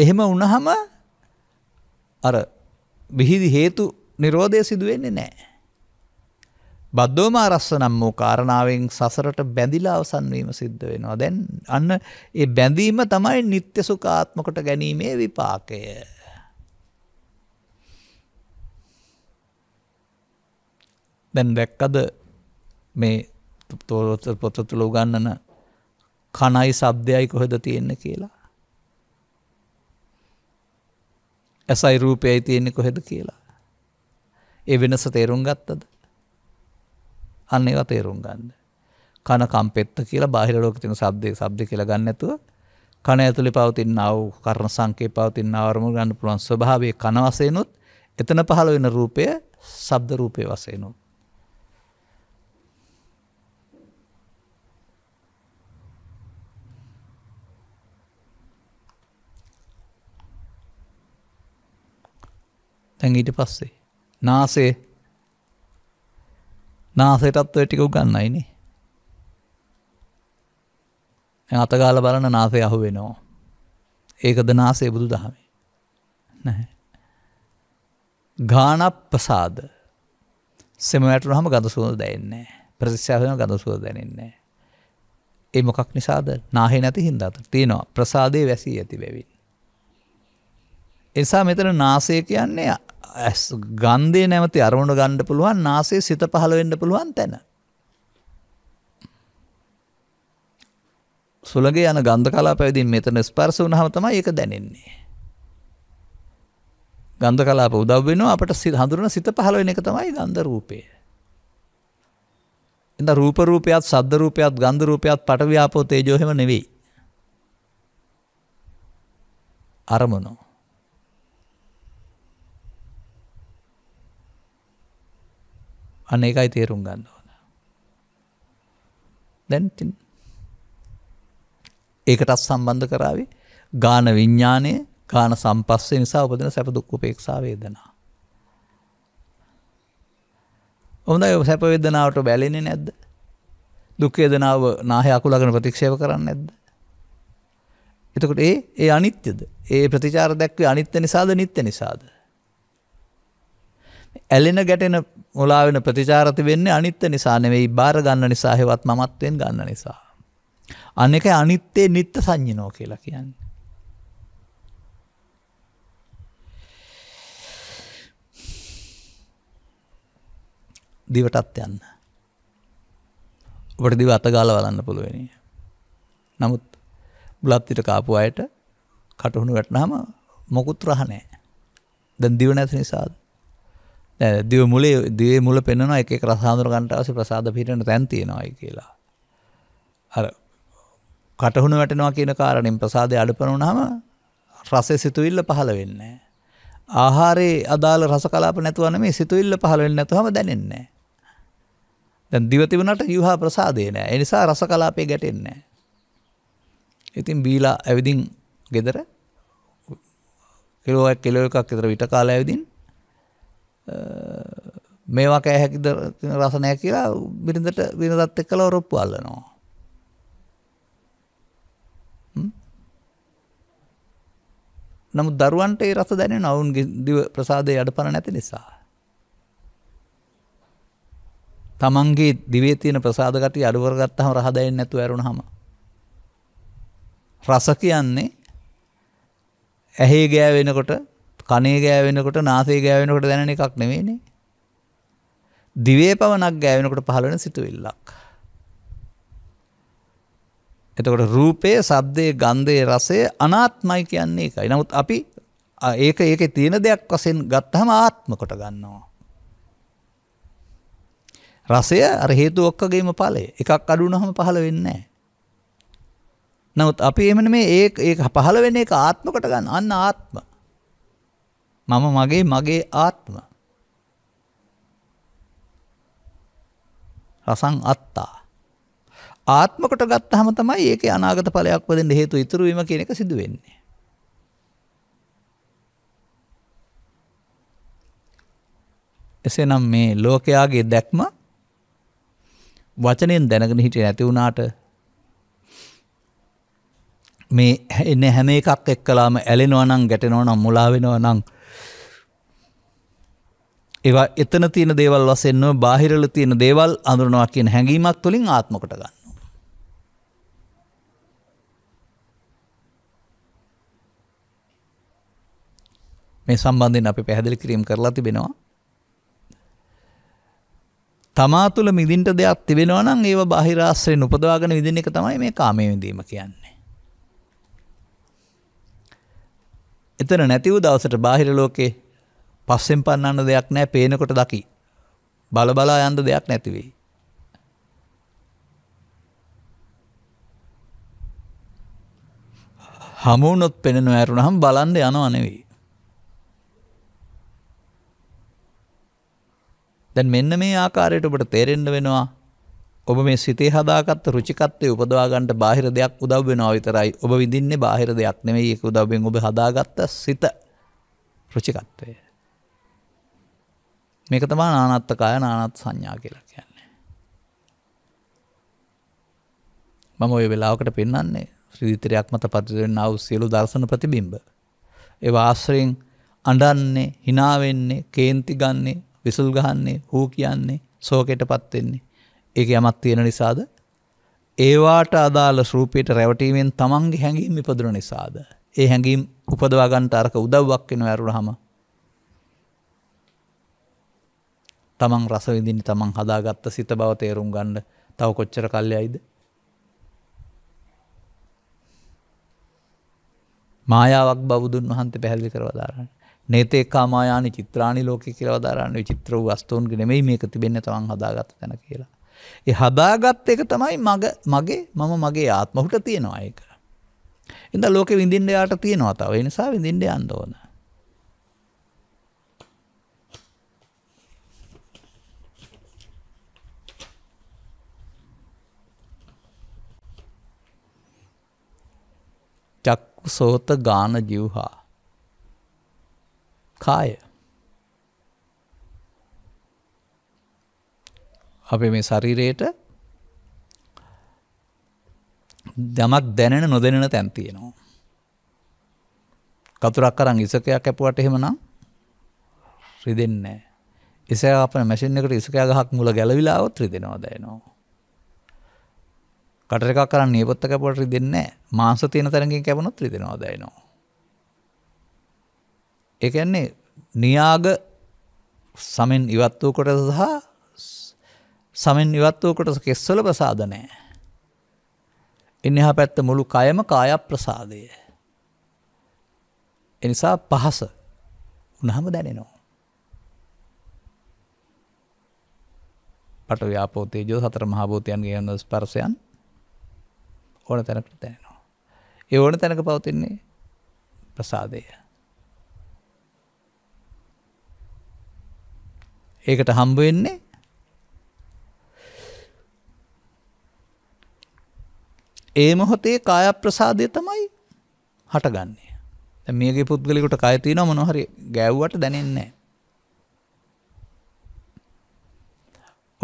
එහෙම වුණහම අර විහිදි හේතු නිරෝධය සිදු වෙන්නේ නැහැ. බද්දෝම අරස්සනම් වූ කාරණාවෙන් සසරට බැඳිලා අවසන් වීම සිද්ධ වෙනවා. දැන් අන්න ඒ බැඳීම තමයි නিত্য සුඛාත්මකට ගැනීමේ විපාකය. දැන් දැක්කද මේ තෝරතර පොත තුල උගන්නන කණයි ශබ්දයයි කොහෙද තියෙන්නේ කියලා? ඇසයි රූපයයි තියෙන්නේ කොහෙද කියලා. ඒ වෙනස තේරුම් ගත්තද. අන්න ඒවා තේරුම් ගන්න. කන කම්පෙත්ත කියලා බාහිර ලෝකෙ තියෙන ශබ්දේ ශබ්ද කියලා ගන්න නැතුව කන ඇතුලේ පවතින ආව කර්ණ සංකේ පවතින ආවරමු ගන්න පුළුවන් ස්වභාවයේ කන වශයෙන්ුත් එතන පහළ වෙන රූපය ශබ්ද රූපයේ වශයෙන්ුත් තැන් ඊට පස්සේ. නාසේ නාසේටත් ඔය ටික උගන්නයිනේ. අතගාල බලන නාසය අහු වෙනවා. ඒකද නාසේ බුදු දහමේ. නැහැ. ගානප්පසාද සෙම වැටුනහම ගඳ සුවඳ දැනෙන්නේ නැහැ. ප්‍රතිශාසන ගඳ සුවඳ දැනෙන්නේ නැහැ. ඒ මොකක් නිසාද? නාහේ නැති හින්දාද? තියෙනවා. ප්‍රසාදේ වැසී ඇති බැවින්. එසා මෙතන නාසය කියන්නේ ඇස් ගන්ධය නැමති අරමුණු ගණ්ඩ පුළුවන් නාසේ සිත පහළවෙන්න පුළුවන් තැන. සුළගේ යන ගන්ධ කලා පැවිදිින් මෙතන ස්පර්ස වුණහම තම ඒක දැනෙන්නේ. ගන්ධ කලාප උදව් වෙනවා අපට සිත් හඳුරන සිත පහළවෙන එක තමයි ගන්ධ රූපය. එඳ රූපරූපයත් සද්ධරූපයත් ගන්ධරූපයත් පටව්‍යාපෝ තේජෝහෙම නෙවෙයි. අරමුණෝ. අන එකයි තේරුම් ගන්න ඕන. දැන්තින් ඒකටත් සම්බන්ධ කරාවේ ගාන විඤ්ඥානය ගාන සම්පස්සේ නිසා උපදන සැප දුක්කු පේක්ෂාවේදනා. ඔොඳ ය සැපවෙදනාවට බැලෙනෙ නැද්ද. දුක්කේදනාව නාහයකුලගෙන ප්‍රතික්ෂේප කරන්න නැද්ද. එතකොට ඒ ඒ අනිත්‍යද ඒ ප්‍රතිචාර දැක්වේ අනිත්‍ය නිසාද නිත්‍ය නිසාද. ඇලෙන ගැටෙන මුලාවෙන ප්‍රතිචාරති වෙන්නේ අනිත්‍ය නිසා නෙවෙයි බාර ගන්න නිසා හෙවත් මමත්වෙන් ගන්න නිසා. අන්න එක අනිත්තේ නිත්‍ය සංජිනෝ කියලා කියන්නේ. දිවටත් යන්න. ඔබට දිව අතගාල වලන්න පුළුවනි. නමුත් බලත්තිට කාපු අයට කටහුණු වැටනාම මොකුත් රහනෑ. දැන් දිව නැති නිසාද. දිව මුලේ දේ මුල පෙන්නවා එක රසාඳුර ගන්ටාවසි ප්‍රසාධ පිටන තැන්තියෙනවායි කියලා. අර කටහුණු වැටනවා කියන කාරණින් ප්‍රසාධය අඩපනුනාම රසය සිතුවිල්ල පහළ වෙන්නේ. ආහාරයේ අදාළ රස කලාප නැතුවන මේ සිතුවිල්ල පහළවෙන්න නැතුහම දැනෙන්නේ. දැන් දිවතිවනට යවහා ප්‍රසාදය නෑ එනිසා රස කලාපය ගැටෙන්නේ. ඉතින් බීලා ඇවිදින් ගෙදර කෙලෝක් කෙලෝ එකක් එතර විට කාලා ඇවිදින් මේවා කෑ හැකිද රස නැහැ කියලා බිරිඳට බිරිඳත් එක්කලා ඔරොප්පු අල්ලනවා. නමුත් දරුවන්ට ඒ රස දැනෙන අවුන්ගේ දිව ප්‍රසාදයේ අඩපණ නැති නිසා. තමන්ගේ දිවේ තියෙන ප්‍රසාද ගතිය අඩු කරගත්තාම රහ දැනෙන්නේ නැතුව ඇරුණාම. රස කියන්නේ ඇහි ගෑවෙනකොට කනේ ගෑවෙනකොට නාසේ ගෑවෙනකොට දැනෙන එකක් නෙවෙයිනේ. දිවේ පවනක් ගෑවෙනකොට පහළ වෙන සිතුවිල්ලක්. එතකොට රූපයේ, ශබ්දයේ, ගන්ධයේ, රසයේ අනාත්මයි කියන්නේ ඒකයි. නමුත් අපි ඒක ඒකේ තියෙන දෙයක් වශයෙන් ගත්තහම ආත්ම කොට ගන්නවා. රසය අර හේතු ඔක්කගේම ඵලය. එකක් අඩු වුණාම පහළ වෙන්නේ නැහැ. නමුත් අපි එහෙම නෙමේ ඒ ඒ පහළ වෙන එක ආත්ම කොට ගන්න. අන්න ආත්ම. මම මගේ මගේ ආත්ම. රසං අත්තා. ආත්ම කොට ගත්තහම තමයි ඒකේ අනාගත ඵලයක් වෙන්න හේතු ඉතුරු වීම කියන එක සිදු වෙන්නේ. එසේනම් මේ ලෝකයාගේ දැක්ම වචනයෙන් දැනගෙන හිටියේ නැති වුණාට මේ එන හැම එකක් එක්කලාම ඇලෙනවා නම් ගැටෙනවා නම් මුලා වෙනවා නම් ඒවා එතන තියෙන දේවල් වසෙන්ව බාහිරල තියෙන දේවල් අඳුරනවා කියන හැඟීමක් තුළින් ආත්මකට ගන්න. මේ සම්බන්ධයෙන් අපි පැහැදිලි කිරීම් කරලා තිබෙනවා. තමා තුළ මිදින්ට දෙයක් තිබෙනවා නම් ඒව බාහිරාශ්‍රයෙන් උපදවාගෙන විදින එක තමයි මේ කාමය විඳීම කියන්නේ. එතන නැතිව දවසට බාහිර ලෝකේ පස්සෙන් පන්නන්න දෙයක් නෑ පේනකොට දකි. බලබලා යන්ද දෙයක් නැතිවෙයි. හමුවනොත් පෙනෙන ඇරුණ හම් බලන්ඩ යන අනෙවෙයි. දැන් මෙන්න මේ ආකාරයට ඔබට තේරෙන්ඩ වෙනවා ඔබ මේ සිතේ හදාකත් රුචිකත්වය උපදවාගන්ට බාහිර දෙයක් උදව් වෙනවා විතරයි ඔබ විදින්නේ බාහිර දෙයක් නෙවෙයි ඒක උදවෙන් ඔබ හදාගත්ත සිත රුචිකත්වය. මේක තමා නානත්තකාය නානත් සංඥා කියලා කියන්නේ. මම ඔය වෙලාවකට පෙන්න්නේ ශ්‍රීතරයක් මත පතිරෙන් අව සියලු දර්ශන ප්‍රතිබිම්බ. ඒ ආශ්‍රයෙන් අඩන්නේ හිනාවෙන්නේ කේන්ති ගන්නේ විසුල් ගහන්නේ හූ කියන්නේ සෝකෙට පත්වෙන්නේ. ඒක යමත් තියෙන නිසාද. ඒවාට අදාළ ශරූපයට රැවටීමෙන් තමන්ගේ හැඟීම් ඉපදුර නිසාද. ඒ හැඟීම් උපදවාගන්ට අරක උදව්වක් වෙන ඇරුණ හම තමන් රස විඳින්න තමන් හදාගත්ත සිත බව තේරුම් ගන්න තව කොච්චර කල්යයිද මායාවක් බෞදුන් වහන්සේ පැහැදිලි කරව දාරන්න නේතේ කාමායානි චිත්‍රානි ලෝකෙ කියලා වදාරන්න විචිත්‍ර වූ වස්තුන්ගේ නෙමෙයි මේක තිබෙන්නේ තමන් හදාගත්ත තැන කියලා. ඒ හදාගත් එක තමයි මග මගේ මම මගේ ආත්මහුට තියෙනවා ඒක. ඉඳ ලෝකෙ විඳින්න යාට තියෙනවා තව. ඒ නිසා විඳින්න යන්න ඕන. චක්කු සෝත ගාන ජිව්හා කාය අපේ මේ ශරීරයට දමක් දැනෙන නොදැනෙන තැන් තියෙනවා. කතුරක් කරන් ඉසකයක් ඇපුවට එහෙමනම් රිදෙන්නේ නැහැ. ඉසකයක් අපේ මැෂින් එකට ඉසකයක් ගහක් මුල ගැලවිලාවත් රිදෙනවා දැනෙනවා. කටර එකක් කරන් නියපොත්ත කැපුවට රිදෙන්නේ නැහැ. මාංශ තියෙන තරඟකින් කැපුණොත් රිදෙනවා දැනෙනවා. ඒ කියන්නේ නියාග සමෙන් ඉවත් වූ කොටස සහ සමෙන් ඉවත් වූ කොටස කෙස්වල ප්‍රසාද නැහැ. එන්නහා පැත්ත මුළු කයම කාය ප්‍රසාදය. එනිසා පහස වුණහම දැනෙනවා. පට ව්‍යාපෝතේජෝ සතර මහාභූතයන්ගේ යන ස්පර්ශයන් ඕන තැනකට දැනෙනවා. ඒ ඕන තැනක පවතින්නේ ප්‍රසාදය. ඒකට හම්බ වෙන්නේ ඒ මොහොතේ කාය ප්‍රසාදය තමයි හටගන්නේ. දැන් මේකේ පුද්ගලිකට කය තියෙනවා මොනවා හරි ගෑව්වට දැනෙන්නේ නැහැ.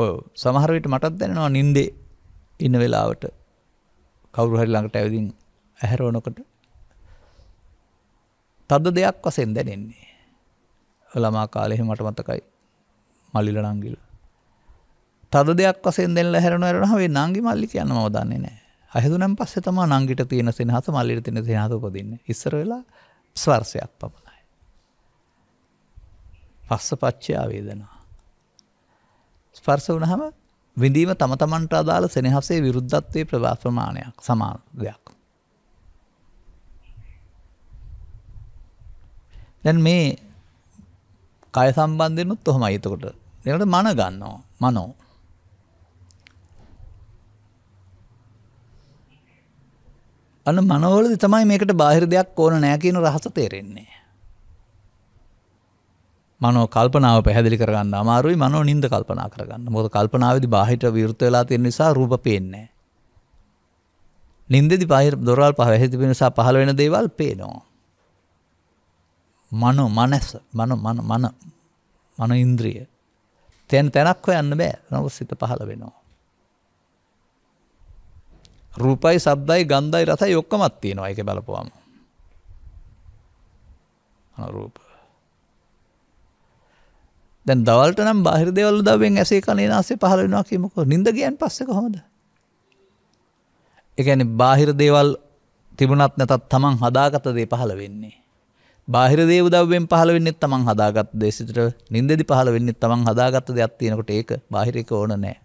ඔය සමහර විට මටත් දැනෙනවා නිින්දේ ඉන්න වෙලාවට කවුරු හරි ළඟට ඇවිදින් ඇහැරවනකොට තද දෙයක් වශයෙන් දැනෙන්නේ. ළමා කාලේ මට මතකයි මල්ලිල නංගිල. තද දෙයක් වශයෙන් දැනලා හැරෙන හැරෙනවා මේ නංගි මල්ලි කියන්න මම දන්නේ නැහැ. අහදුනම් පස්සේ තමයි නංගිට තියෙන සෙනහස මල්ලිට තියෙන සෙනහස උපදින්නේ. ඉස්සර වෙලා ස්පර්ශයක් පමණයි. පස්ස පච්චය වේදනා. ස්පර්ශ වුණාම විඳීම තම තමන්ට අදාළ සෙනහසේ විරුද්ධත්වය ප්‍රවාස් ප්‍රමාණයක් සමාන දෙයක්. දැන් මේ කය සම්බන්ධයනුත් ඔහොම අයිතකොට දෙනට මන ගන්නවා මනෝ. අන මනවලදි තමයි මේකට බාහිර දෙයක් ඕන නෑ කියන රහස තේරෙන්නේ. මනෝ කල්පනාව පැහැදිලි කරගන්න අමාරුයි මනෝ නින්ද කල්පනා කරගන්න මොද කල්පනාවදි බාහිට විෘත වෙලා තියෙන නිසා රූප පේන්නේ. නින්දෙදි බාහිර දොරල් පහහිතිබ නිසා පහළ වෙන දේවල් පේනවා. මනෝ මනැස මන මන මන ඉන්ද්‍රිය තැන් තැනක් හොයන්න බෑ නව සිත පහළ වෙනවා. රූපයි සබ්දයි ගන්ධයි රසයි ඔක්කමත් තියෙනවා එක බලපුවම. රූප දැන් දවල්ට නම් බාහිර දේවල් උදව්වෙන් ඇසේ කනේ නාසේ පහළ වෙනවා කියමුකෝ නිින්ද ගියන් පස්සේ කොහොමද ඒ කියන්නේ බාහිර දේවල් තිබුණත් නැතත් තමන් හදාගත දේ පහළ වෙන්නේ බාහිර දේ උදව්වෙන් පහළ වෙන්නේ තමන් හදාගත් දේ සිතට නිින්දෙදි පහළ වෙන්නේ තමන් හදාගත් දෙයක් තියෙනකොට ඒක බාහිර එක ඕන නැහැ.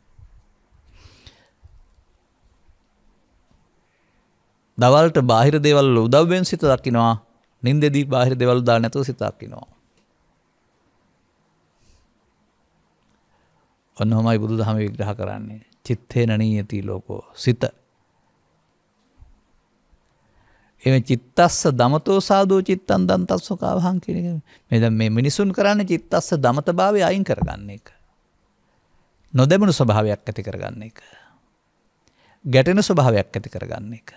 දවල්ට බාහිර දේවල් උදව්වෙන් සිත දකින්නවා නිින්දෙදි බාහිර දේවල් දාන්න නැතුව සිත දකින්නවා. ඔන්න හොමයි බුදුදහම විග්‍රහ කරන්නේ. චිත්තේන නීයති ලෝකෝ සිත. එමෙ චිත්තස්ස දමතෝ සාදෝ චිත්තං දන්තස්සකාවහං කියන එක. මේ දැන් මේ මිනිසුන් කරන්නේ චිත්තස්ස දමතභාවය අයින් කරගන්න එක. නොදැමුණු ස්වභාවයක් ඇති කරගන්න එක. ගැටෙන ස්වභාවයක් ඇති කරගන්න එක.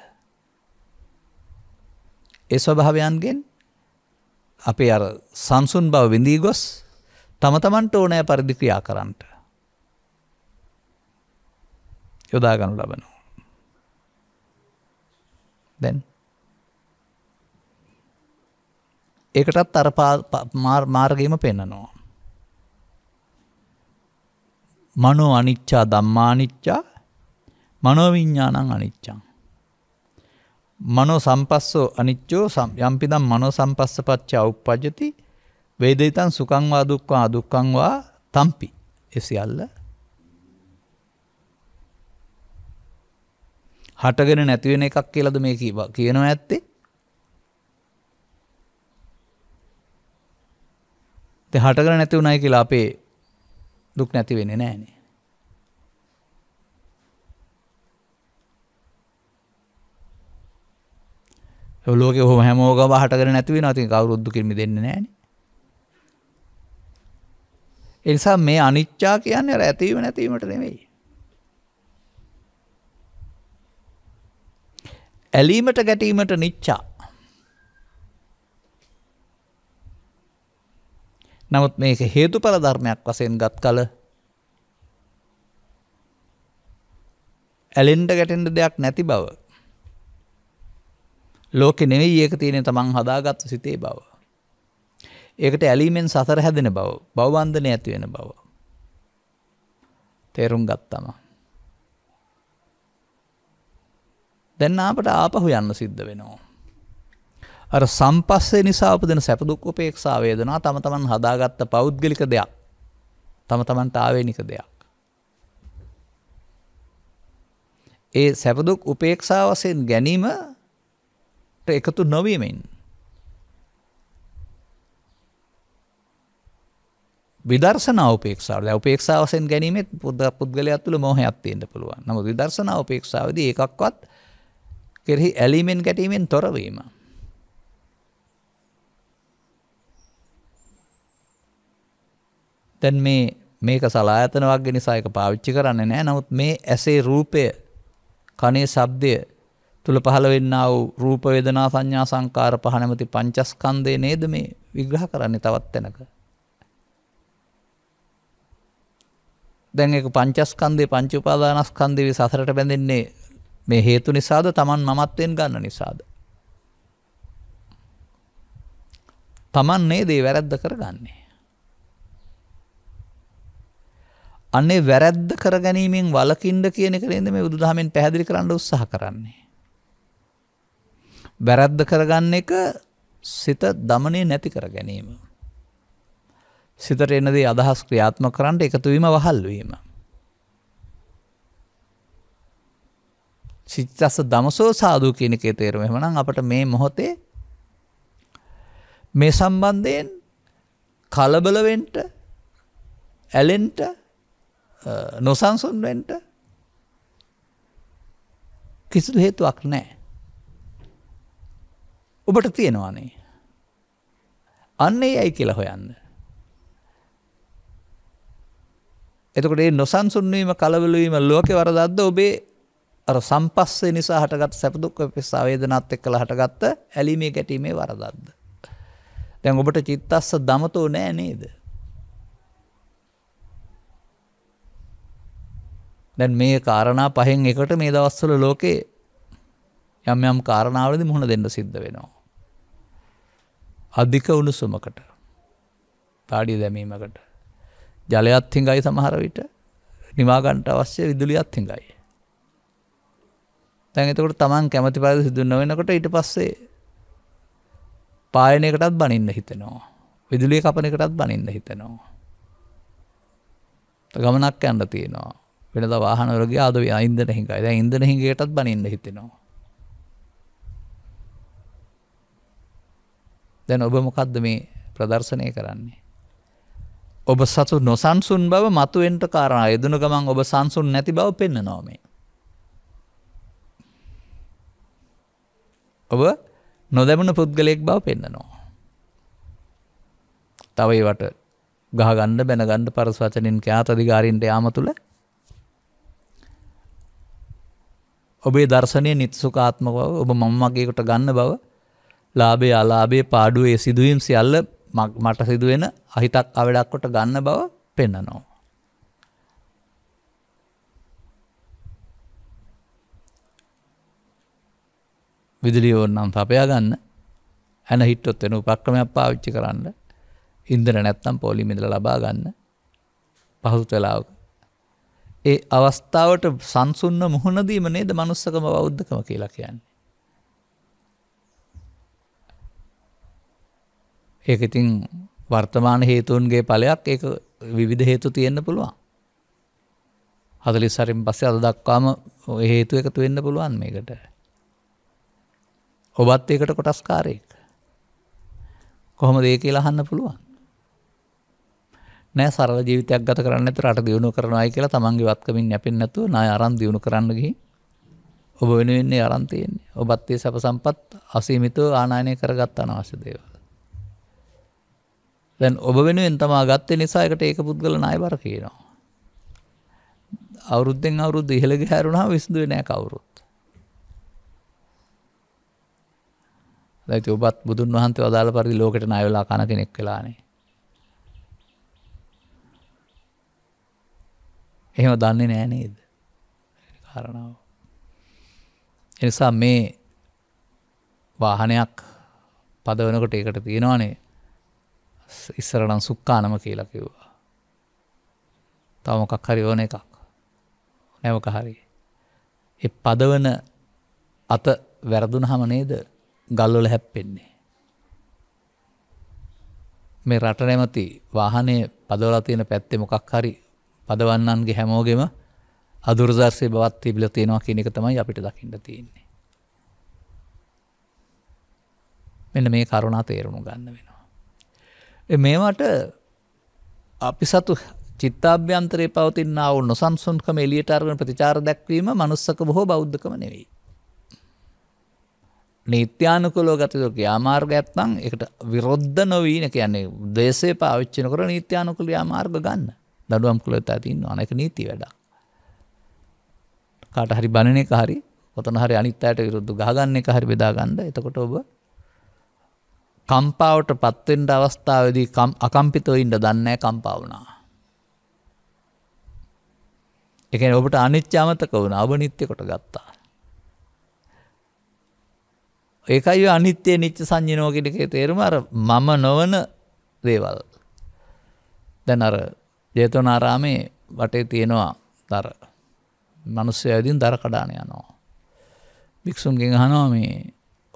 ඒ ස්වභාවයන්ගෙන් අපේ අර සංසුන් බව විඳී ගොස් තම තමන්ට ඕනෑ පරිදි ක්‍රියා කරන්නට. යොදාගනු ලබනු. දැන් ඒකටත් අර මාර්ගයම පෙන්නනවා. මනෝ අනිච්චා දම්මානිච්චා මනෝවිඤ්ඥානං අනිච්චං. මනෝ සම්පස්සෝ අනිච්චෝ යම්පිදම් මනෝ සම්පස්ස පච්චා උප්පජති වේදේතන් සුකංවා දුක්වා අදුක්කංවා තම්පි එසිල්ල හටගෙන නැතිවෙන එකක් කියලද මේ කියනවා ඇත්තේ. තෙ හටකර නැති වුණයි කියලා අපේ දුක් නැති වෙන්නේ නෑනේ. ලෝක හොම හැමෝගම හටකර නැතිව නති කවුරුද්දු කිරමි දෙන්න නෑන. එනිසා මේ අනිච්චා කියන්න ඇතිව නැතිීමට නෙවෙයි. ඇලීමට ගැටීමට නිච්චා. නමුත් මේක හේතුඵල ධර්මයක් වශයෙන් ගත් කල ඇලෙන්ට ගැටෙන්ට දෙයක් නැති බව. ලෝකෙ නෙවෙයි ඒක තියෙන තමන් හදාගත්තු සිතේ බව. ඒකට ඇලීමෙන් සසර හැදෙන බව, බවබන්ධනය ඇති වෙන බව. තේරුම් ගත්තම. දැන් අපට ආපහු යන්න සිද්ධ වෙනවා. අර සම්පස්සේ නිසා උපදින සැප දුක් උපේක්ෂා වේදනා තම තමන් හදාගත්ත පෞද්ගලික දෙයක්. තම තමන්ට ආවේනික දෙයක්. ඒ සැප දුක් උපේක්ෂා වශයෙන් ගැනීම එකතු නොවීමෙන් විදර්ශනා උපේක්ෂාව උපේක්ෂාවසෙන් ගැනීමත් පුද්ගලයා තුළ මොහයක් තියෙන්න පුළුවන්. නමුත් විදර්ශනා උපේක්ෂාවේදී ඒකක්වත් කෙරෙහි ඇලීමෙන් ගැටීමෙන් තොරවීම. දැන් මේ මේක සලායතන වර්ග නිසා එක පාවිච්චි කරන්නේ නැහැ. නමුත් මේ ඇසේ රූපය, කනේ ශබ්දය තුල පහළ වෙන්නා වූ රූප වේදනා සංඥා සංකාර පහ නැමැති පංචස්කන්ධය නේද මේ විග්‍රහ කරන්නේ තවත් තැනක. දැන් ඒක පංචස්කන්ධේ පංච උපාදානස්කන්ධේ සසරට බැඳෙන්නේ මේ හේතු නිසාද Taman මමත්වෙන් ගන්න නිසාද? Taman නේද ඒ වැරද්ද කරගන්නේ. අන්නේ වැරද්ද කරගැනීමෙන් වළකින්න කියන එක නේද මේ බුදුදහමෙන් පැහැදිලි කරන්න උත්සාහ කරන්නේ. වැරද්ද කරගන්න එක සිත දමනය නැති කර ගැනීම. සිතට එනදී අදහස් ක්‍රියාත්ම කරන්නට එකතුවීම වහල්වීම. සිත්තස්ස දමසෝ සාධූ කියනකේ තේරුම එමනම් අපට මේ මොහොතේ මේ සම්බන්ධයෙන් කලබලවෙන්ට ඇලෙන්ට නොසන්සුන්වෙන්ට කිසිදු හේතුවක් නෑ. ඔබට තියෙනවානේ. අන්නේ ඇයි කියලා හොයන්න. එතකොට ඒ නොසන්සුන්වීම කලබලවීම ලෝකෙ වරදක්ද ඔබේ අර සම්පස්සේ නිසා හටගත් සැප දුක් උපේක්ෂා වේදනාත් එක්කලා හටගත්ත ඇලීමේ ගැටීමේ වරදක්ද දැන් ඔබට චිත්තස්ස දමතෝ නෑ නේද දැන් මේ කාරණා පහෙන් එකට මේ දවස්වල ලෝකේ යම් යම් කාරණාවලදී මුහුණ දෙන්න සිද්ධ වෙනවා අධික උණුසුමකට පාඩිය දැමීමකට ජලයත් හිඟයි සමහර විට නිවා ගන්නට අවශ්‍ය විදුලියත් හිඟයි දැන් එතකොට තමන් කැමති පරිදි සිදු නොවෙනකොට ඊට පස්සේ පායනයකටත් බනින්න හිතෙනවා. විදුලිය කපනකටත් බනින්න හිතෙනවා. ගමනක් ඇන්න තියෙනවා. වෙනද වාහනවරගේ අද අයින්දන හිඟයි ද ඉදන හිඟටත් බනින්න හිතෙනවා. දැන් ඔබ මොකක්ද මේ ප්‍රදර්ශනය කරන්නේ. ඔබ සතු නොසන්සුන් බව මතුවෙන්ට කාරණ යදන ගමන් ඔබ සංසුන් නැති බව පෙන්න්න නොමේ. ඔබ නොදැමන පුද්ගලයෙක් බව පෙන්න්නනවා. තවයිවට ගහගණ්ඩ බැනගණ්ඩ පරස්වචනින් ක්‍යාතධිකාරීන්ට යාම තුළ ඔබේ දර්ශනය නිත්සුකාත්මකව ඔබ මංමගේකට ගන්න බව ලාබේ අලාබේ පාඩුවේ සිදුවීම් සියල්ල මට සිදුවෙන අහිතක් අවඩක්කොට ගන්න බව පෙන්න්නනවා. විදුලිය ඕන්නම් සපයා ගන්න ඇන හිටොත් වෙන උපක්‍රමයක් පාවිච්චි කරන්න ඉන්දර නැත්තම් පොලිමිදල ලබා ගන්න පහසු වෙලාවක. ඒ අවස්ථාවට සංසුන්න මුහුණදීම නේද මනුස්සකම බෞද්ධකම කියලා කියන්නේ. ඒක ඉතින් වර්තමාන හේතුන්ගේ පලයක් ඒ විවිධ හේතු තියෙන්න්න පුළුවන්. හදලි සරින් පස්සේ අද දක්වාම හේතු එකතු වෙන්න පුළුවන් මේකට. ඔබත් ඒකට කොටස්කාරයෙක්. කොහොම දේ කියලා අහන්න පුළුවන්. නෑ සරල ජීවිතයක් ගත කරන්න ඇත රට දියුණු කරනවායි කියලා තමන්ගේ වත්කමින් නැපෙන් නැතුව නාය අරන් දියුණු කරන්න ගිහින් ඔබ වෙනුවෙන්නේ අරන් තියෙන්නේ. ඔබත් ඒ සැප සම්පත් අසීමිතව ආනයනය කරගත් අනවශ්‍ය දේවල්. දැන් ඔබ වෙනුවෙන් තමා ගත්තේ නිසා එකට ඒක පුද්ගල ණය බර කියනවා. අවුරුද්දෙන් අවුරුද්ද ඉහළ ගෑරුණා විසඳුවේ නෑ කවුරුත්. ඇති ඔබත් බුදුන් වහන්සේ අදාළ පරදි ලෝකට නයවලා කන කෙනෙක් කලානේ. එහෙම දන්නේ නෑනේද කාරණාව. එනිසා මේ වාහනයක් පදවනකොට ඒකට තියෙනවානේ ඉස්සරනම් සුක්කානම කියලා කිව්වා. තවමොකක් හරි ඕන එකක් නැවක හරි. එ පදවන අත වැරදුන හම නේද ගල්ලොල හැප්පෙන්නේ. මේ රට නැමති වාහනේ පදවලා තියෙන පැත්තේ මොකක් හරි පදවන්නන්ගේ හැමෝගෙම අදුරදර්ශය බවත් තිබිල තියෙනවා කියන එක තමයි අපිට දකිට තියෙන්නේ. මෙන්න මේ කරුණා තේරුණු ගන්න වෙනවා. මේවට අපි සතු චිත්තාභ්‍යන්තරය පවතින්න ඔවු නොසන්සුන්කම එලියට අරගෙන ප්‍රතිචාර දැක්වීම මනුස්සක බොහෝ බෞද්ධකම නෙවෙයි. නීත්‍යානුකූලව ගත යුතු ක්‍රියාමාර්ගයක් නම් ඒකට විරුද්ධ නොවී නේ කියන්නේ දේශේ පාවිච්චි නොකර නීත්‍යානුකූල ක්‍රියාමාර්ග ගන්න. දඩුවම් කුලතා තියෙනවා. ඒක නීති වැඩක්. කාට හරි බණන එක හරි ඔතන හරි අනිත් අයට විරුද්ධ ගහගන්න එක හරි බෙදා ගන්න. එතකොට ඔබ කම්පාවට පත් වෙන්න අවස්ථාවේදී අකම්පිතව ඉන්න දන්නේ නැහැ කම්පා වුණා. ඒ කියන්නේ ඔබට අනිත්‍ය අමතක වුණා. ඔබ නිත්‍ය කොට ගත්තා. ඒකයි අනිත්‍යය නිච්ච සංජිනෝ කෙනකේ තේරුම අර මම නොවන දේවල්. දැන් අර ජේතවනාරාමේ වටේ තියෙනවා දර මනුස්සය ඇදින් දර කඩාන යනවා. භික්‍ෂුන්ගෙන් හනවා මේ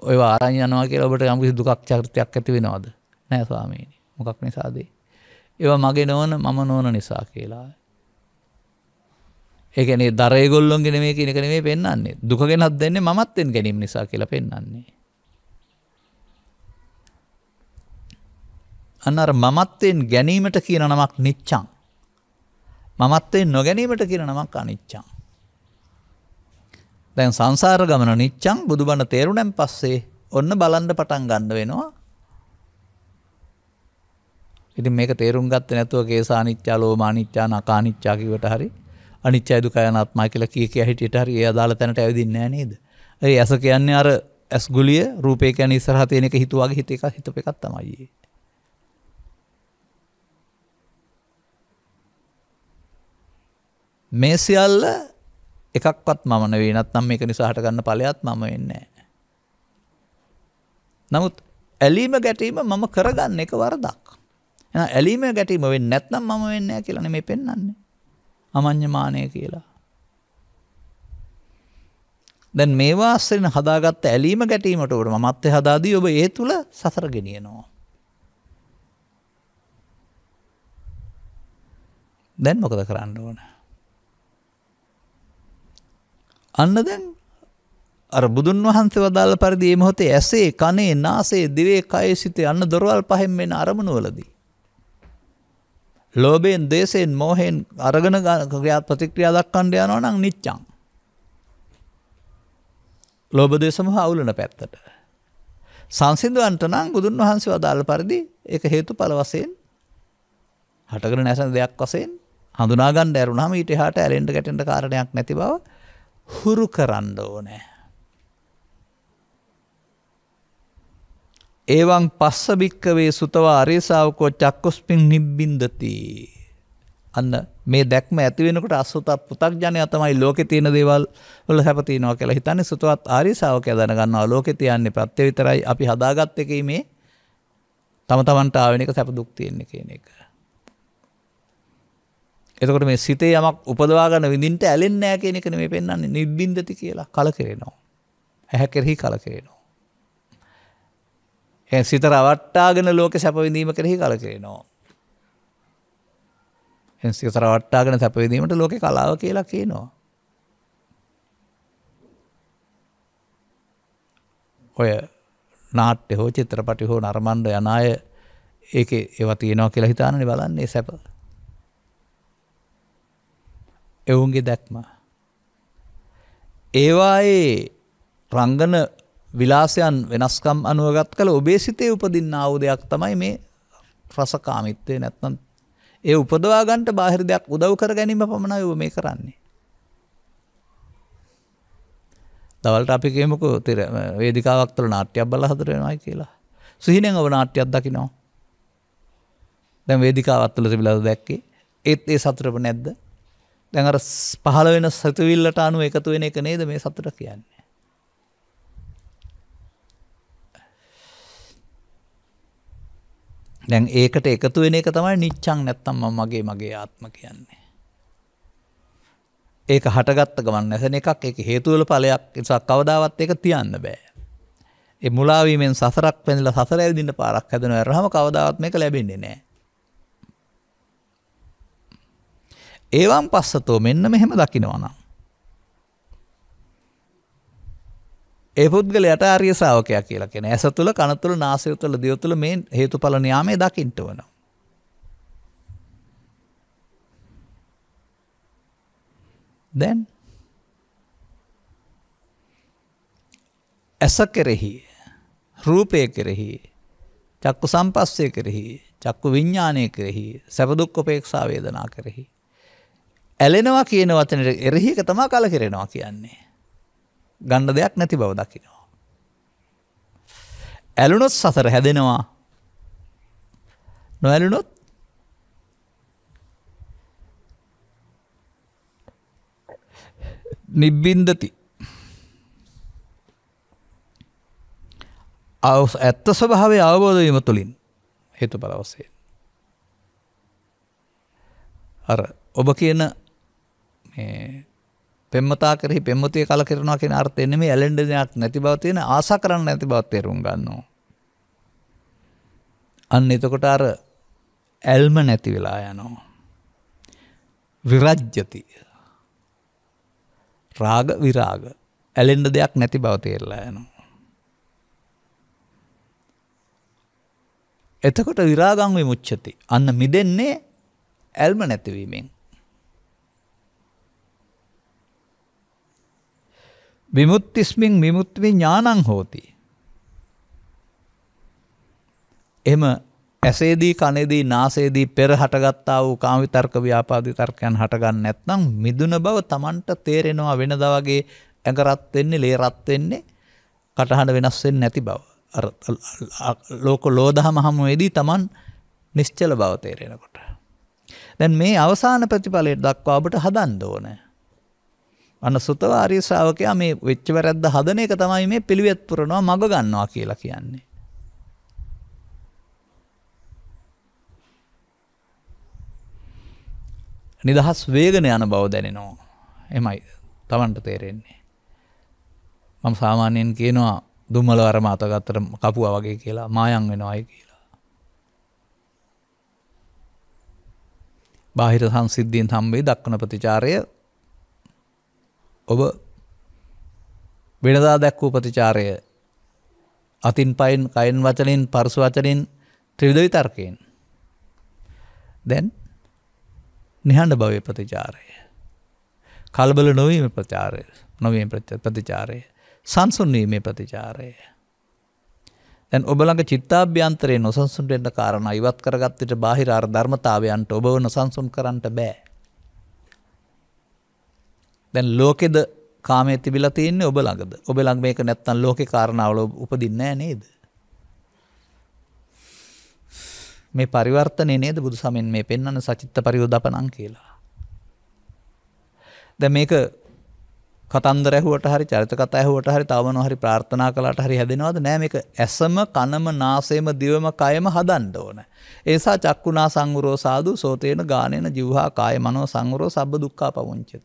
ඔය ආරං යනවා කියලා ඔබට යම්කිසි දුකක් චරිතයක් ඇති වෙනවාද නෑ ස්වාමීනි මොකක් නිසාදේ. ඒවා මගේ නොවන මම නොවන නිසා කියලා. ඒකනේ දරයගොල්ලොන්ගෙන මේ කෙනෙකන මේ පෙන්න්නේ දුකගෙනත් දෙන්නේ මත්වෙන් ගැනීම නිසා කියලා පෙන්න්නේ. අන්නර මමත්වයෙන් ගැනීමට කියන නමක් නිච්චං. මමත්වයෙන් නොගැනීමට කියන නමක් අනිච්චං. දැන් සංසාර ගමන නිච්චං බුදුබණ තේරුණැම් පස්සේ ඔන්න බලන්ඩ පටන් ගන්න වෙනවා. ඉතින් මේක තේරුම් ගත්ත නැතුව කේසා නිච්චා ලෝම අනිච්චා නකානිච්චාකිවට හරි අනිච්චා දුකය අනාත්මා කියලා කිය කිය හිටියට හරි ඒ අදාළ තැනට ඇවිදින්නේ නැහැ නේද? ඒ ඇස කියන්නේ අර ඇස්ගුලිය රූපේ කියන්නේ ඉස්සරහ තියෙන එක හිතුවාගේ හිත එක හිතප එකක් තමයි. මේ සියල්ල එකක්වත් මමන වේ නත්නම් මේක නිසා හටගන්න ඵලයක් මම වෙන්නේ නමුත් ඇලීම ගැටීම මම කරගන්න එක වරදක්. එහෙනම් ඇලීම ගැටීම වෙන්නේ නැත්නම් මම වෙන්නේ නැහැ කියලා නෙමෙයි පෙන්වන්නේ. අමඤ්ඤමානය කියලා. දැන් මේවා අස්සරින් හදාගත්ත ඇලීම ගැටීමට උඩ මමත්ය හදාදී ඔබ ඒ තුල සසර ගෙනියනවා. දැන් මොකද කරන්න ඕන? අන්න දැන් අර බුදුන් වහන්සේ වදාළ පරිදි මේ මොහොතේ ඇසේ කනේ නාසයේ දිවේ කයේ සිතේ අන්න දොරවල් පහෙන් මෙන අරමුණවලදී ලෝභයෙන් දේශයෙන් මෝහයෙන් අරගෙන ක්‍රියා ප්‍රතික්‍රියා දක්වන්න යනවා නම් නිච්චං ලෝභ දේශ මොහ අවුලන පැත්තට සංසිඳවන්ට නම් බුදුන් වහන්සේ වදාළ පරිදි ඒක හේතුඵල වශයෙන් හටගෙන නැසෙන දෙයක් වශයෙන් හඳුනා ගන්න ඇරුණාම ඊට එහාට ඇලෙන්න ගැටෙන්න කාරණයක් නැති බව හුරු කරන්න ඕනෑ. ඒවන් පස්ස භික්කවේ සුතවා අරේසාාවකෝ චක්කොස්පින් නිබ්බින්දති. අන්න මේ දැක්ම ඇතිවෙනකට අස්සුත පුතක් ජන අතමයි ලෝක තියෙන දේවල් වල හැපතිනවා කියලා හිතන්නේ සුතුවත් ආරිසාාවක දැනගන්නවා ලෝක තියන්නේ ප්‍රත්‍ය විතරයි අපි හදාගත්ත එකීමේ තම තමන්ට ආවෙනක සැපදුක් තියෙන්නේ කියන එක. එතකොට මේ සිතේ යමක් උපදවාගන්න විඳින්ට ඇලෙන් නෑ කෙනෙක මේ පෙන්න්නේ නිබ්බින්දති කියලා කල කරෙනවා. ඇහැ කෙරෙහි කල කරෙනවා. එ සිත රවට්ටාගෙන ලෝක සැපවිඳීම කෙරෙහි කල කරෙනවා. එ සිත රවට්ටාගෙන සැපවිදීමට ලෝක කලාව කියලා කියනවා. ඔය නාට්‍ය හෝ චිත්‍රපටි හෝ නර්මණ්ඩ යනාය ඒක ඒව තියෙනවා කියලා හිතානනි බලන්නේ සැප. එවුන්ගේ දැක්ම. ඒවායේ රංගන විලාසයන් වෙනස්කම් අනුවගත් කළ ඔබේ සිතේ උපදින්න ආව දෙයක් තමයි මේ රසකාමිත්වය නැත්නම් ඒ උපදවාගන්ට බාහිර දෙයක් උදව් කර ගැනීම පමණයි ඔබ මේ කරන්නේ. දවල්ට අපි කියමුකෝ තිර වේදිකාවක් තුළ නාට්‍යයක් බල හදරෙනවයි කියලා. සිහිනෙන් ඔබ නාට්‍යයක් දකිනවා. දැන් වේදිකාවත් තුළ තිබිලාද දැක්කේ. ඒත් ඒ සතුටට නැද්ද? දැන් අර පහළ වෙන සතුවිල්ලට අනුව එකතු වෙන එක නේද මේ සතුට කියන්නේ. දැන් ඒකට එකතු වෙන එක තමයි නිච්චං නැත්තම් මම මගේ මගේ ආත්ම කියන්නේ. ඒක හටගත්ත ගමන් නැසන එකක් ඒක හේතුවල ඵලයක් නිසා කවදාවත් ඒක තියන්න බෑ. ඒ මුලාවීමෙන් සසරක් පැඳලා සසර ඇවිදින්න පාරක් හැදෙනවා. රහම කවදාවත් මේක ලැබෙන්නේ නැහැ. ඒවම් පස්සතෝ මෙන්න මෙහෙම දකිනවනම්. ඒ පුද්ගලයට ආර්ය ශාවකයා කියලා කියන ඇස තුළ කන තුළ නාසය තුළ දිව තුළ මේ හේතුඵල න්‍යාමයේ දකින්න වෙනවා. දැන් ඇස කෙරෙහි රූපය කෙරෙහි චක්කු සම්පස්සය කෙරෙහි චක්කු විඤ්ඥානය කෙරෙහි සැපදුක්කොපේක්ෂා වේදනා කෙරෙහි ඇලෙනවා කියන වචනට එරෙහි එක තමා කලකිරෙනවා කියන්නේ. ගන්න දෙයක් නැති බව දකිනවා. ඇලුනොත් සසර හැදෙනවා. නොඇලුනොත් නිබ්බින්දති අවස් ඇත්ත ස්වභාවය අවබෝධවීම තුළින් හේතු පරවසේ. අර ඔබ කියන මේ පෙම්මතා කරෙහි පෙම්මතිය කල කරනවා කියන අර්ථය නෙමෙයි ඇලෙන්ඩනයක් නැති බව තියෙන ආසා කරන්න නැති බව තේරුම් ගන්නවා. අන්න එතකොට අර ඇල්ම නැති වෙලා යනවා. විරජ්ජති. රාග විරාග ඇලෙන්ඩ දෙයක් නැති බව තේරලා යනවා. එතකොට විරාගං විමුච්චති. අන්න මිදෙන්නේ ඇල්ම නැතිවීමෙන්. විමුක්තිස්මින් විමුක්ති ඥානං හෝති. එම ඇසේදී කනේදී නාසේදී පෙර හටගත්තා වූ කාමිතර්ක ව්‍යාපාදී තර්කයන් හටගන්න නැත්නම් මිදුන බව Tamanට තේරෙනවා වෙනද වගේ ඇඟ රත් වෙන්නේ ලේ රත් වෙන්නේ කටහඬ වෙනස් වෙන්නේ නැති බව. අර ලෝක ලෝධහම හමුවේදී Taman නිශ්චල බව තේරෙනකොට. දැන් මේ අවසාන ප්‍රතිඵලයට දක්වා ඔබට හදන්න ඕනේ. අන්න සුතවාරී ශ්‍රාවකයා මේ වෙච්ච වැරද්ද හදන එක තමයි මේ පිළිවෙත් පුරනවා මඟ ගන්නවා කියලා කියන්නේ. නිදහස් වේගන යන බව දැනෙනවා. එමයි තමන්ට තේරෙන්නේ. මම සාමාන්‍යයෙන් කියනවා දුම්මල වරම අතගත්තර කපුවා වගේ කියලා මායන් වෙනවායි කියලා. බාහිර සංසිද්ධියෙන් සම්බේ දක්වන ප්‍රතිචාරය ඔබ වෙනදා දැක්වූ ප්‍රතිචාරය අතින් පයින් කයින් වචනින් පරසු වචනින් ත්‍රවිධවි තර්කයෙන්. දැන් නිහඬ භවය ප්‍රතිචාරය. කල්බල නොවීම ප්‍රචාරය නොවීම ප්‍රතිචාරය. සංසුන්වීමේ ප්‍රතිචාරය. දැන් ඔබළඟ චිත්තාභ්‍යන්තරයේ නොසන්සුන්ට එන්න කාරණ ඉවත් කරගත්තට බාහිර අර ධර්මතාවයන්ට ඔබව නොසන්සුන් කරන්නට බෑ. දැන් ලෝකෙද කාමය තිබිලා තියෙන්නේ ඔබ ළඟද ඔබ ළඟ මේක නැත්තම් ලෝකේ කාරණාවල උපදින්නේ නැහැ නේද මේ පරිවර්තනය නේද බුදු සමෙන් මේ පෙන්වන සචිත්ත පරියෝදපනං කියලා දැන් මේක කතන්දර ඇහුවට හරි චරිත කතා ඇහුවට හරි තව මොනවා හරි ප්‍රාර්ථනා කළාට හරි හැදෙනවද නෑ මේක ඇසම කනම නාසයම දිවම කයම හදන්න ඕන ඒසා චක්කුණා සංගුරෝ සාදු සෝතේන ගානේන ජීවහා කාය මනෝ සංගුරෝ සබ්බ දුක්ඛා පවුංචති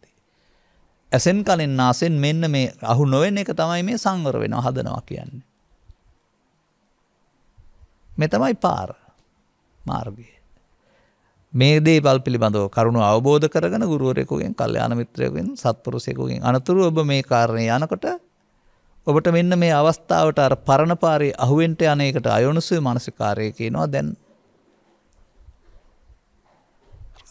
ඇසෙන් කලින් නාසෙන් මෙන්න මේ අහු නොවෙන එක තමයි මේ සංවර වෙනවා හදනවා කියන්නේ. මෙ තමයි පාර මාර්ගය. මේ දේපල් පිළිබඳව කරුණු අවබෝධ කරගෙන ගුරුවරෙකුගෙන් කල්යාණ මිත්‍රයෙකුගෙන් සත්පුරුෂයෙකුගෙන් අනතුරු ඔබ මේ කාරණේ යනකොට ඔබට මෙන්න මේ අවස්ථාවට අර පරණ පාරේ අහුවෙන්ට යන එකට අයොනුසුවේ මානසිකාරය කියනවා දැන්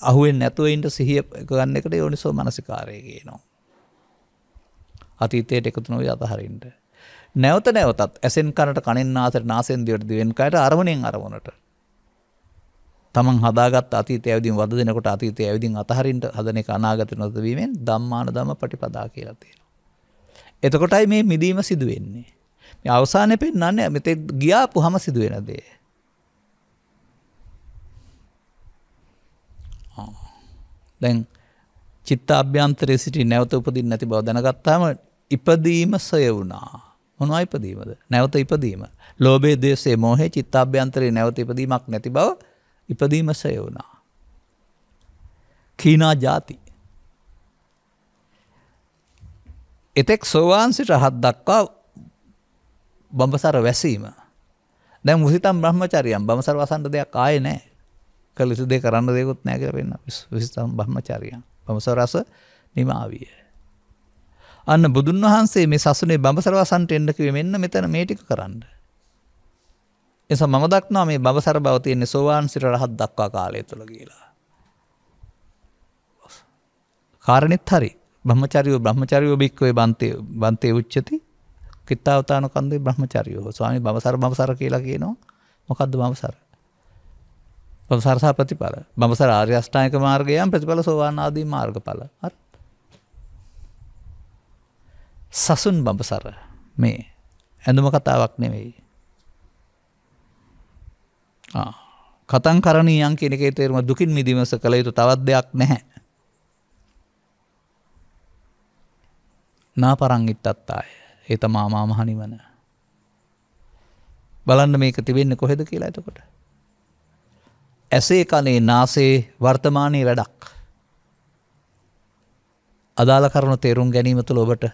අහුවෙන් නැතුව ඉන්න සිහිය ගන්න එකට යෝනිසෝ මානසිකාරය කියනවා අතීතයට එකතු නොවී අතහරින්න. නැවත නැවතත් ඇසෙන් කරට කණෙන් නාසට නාසෙන් දිවට දිවෙන් කයට අරමුණෙන් අරමුණට. තමන් හදාගත් අතීතය ඇවිදින් වද දෙනකොට අතීතය ඇවිදින් අතහරින්ට හදන එක අනාගත නොදවීමෙන් ධම්මාන ධම පටිපදා කියලා තියෙනවා. එතකොටයි මේ මිදීම සිදු වෙන්නේ. මේ අවසානයේ පෙන්වන්නේ මෙතෙක් ගියාපු හැම සිදු වෙන දේ. දැන් චිත්ත අභ්‍යන්තරය සිටි නැවත උපදින් නැති බව දැනගත්තාම ඉපදීම සය වුණා. මොන අයිපදීමද නැවත ඉපදීම. ලෝබේ දේශේ මෝහේ චිත්තාභ්‍යන්තරයේ නැවත ඉපදීමක් නැති බව ඉපදීම සය වුණා. කීනා ජාති. එතෙක් සෝවාන්සිට රහත් දක්වා බඹසර වැසීම. දැ මුසිතම් බ්‍රහ්මචරියම් බමසර වසන්ට දෙයක් ආය නෑ කලිසු දෙ කරන්න දෙකුත් නෑකර වෙන්න විසිතම් බ්‍රහ්මචරියන්. බඹසර රස නිමාවිය. අන්න බුදුන් වහන්සේ මේ සසුනේ බඹසර වසන්ට එන්න කිව්වේ මෙන්න මෙතන මේ ටික කරන්න. එනිසා මම දක්නවා මේ බඹසර බව තියෙන්නේ සෝවාන් සිට රහත් දක්වා කාලය තුල කියලා. කාරණෙත් හරි. බ්‍රහ්මචාරියෝ බ්‍රහ්මචාරියෝ භික්කවේ බන්තේ බන්තේ උච්චති කිත්තාවතාන කන්දේ බ්‍රහ්මචාරියෝ ස්වාමී බඹසර බඹසර කියලා කියනවා. මොකද්ද බඹසර? සරසා ප්‍රතිඵල බඹසර ආර්යෂ්ඨායක මාර්ගයම් ප්‍රතිඵල සෝවාන් ආදී මාර්ගඵල සසුන් බඹසර මේ ඇඳුම කතාවක් නෙවෙයි කතන් කරණීයන් කෙනෙකේ තේරුම දුකින් මිදිමස කළ යුතු තවත් දෙයක් නැහැ නා පරංගිත් අත්තාය ඒ තමා මාමහනිවන බලන්න මේක තිබෙන්නේ කොහෙද කියලා එතකොට ඇසේ කනේ නාසේ වර්තමානයේ වැඩක්. අදාළ කරුණු තේරුම් ගැනීම තුළ ඔබට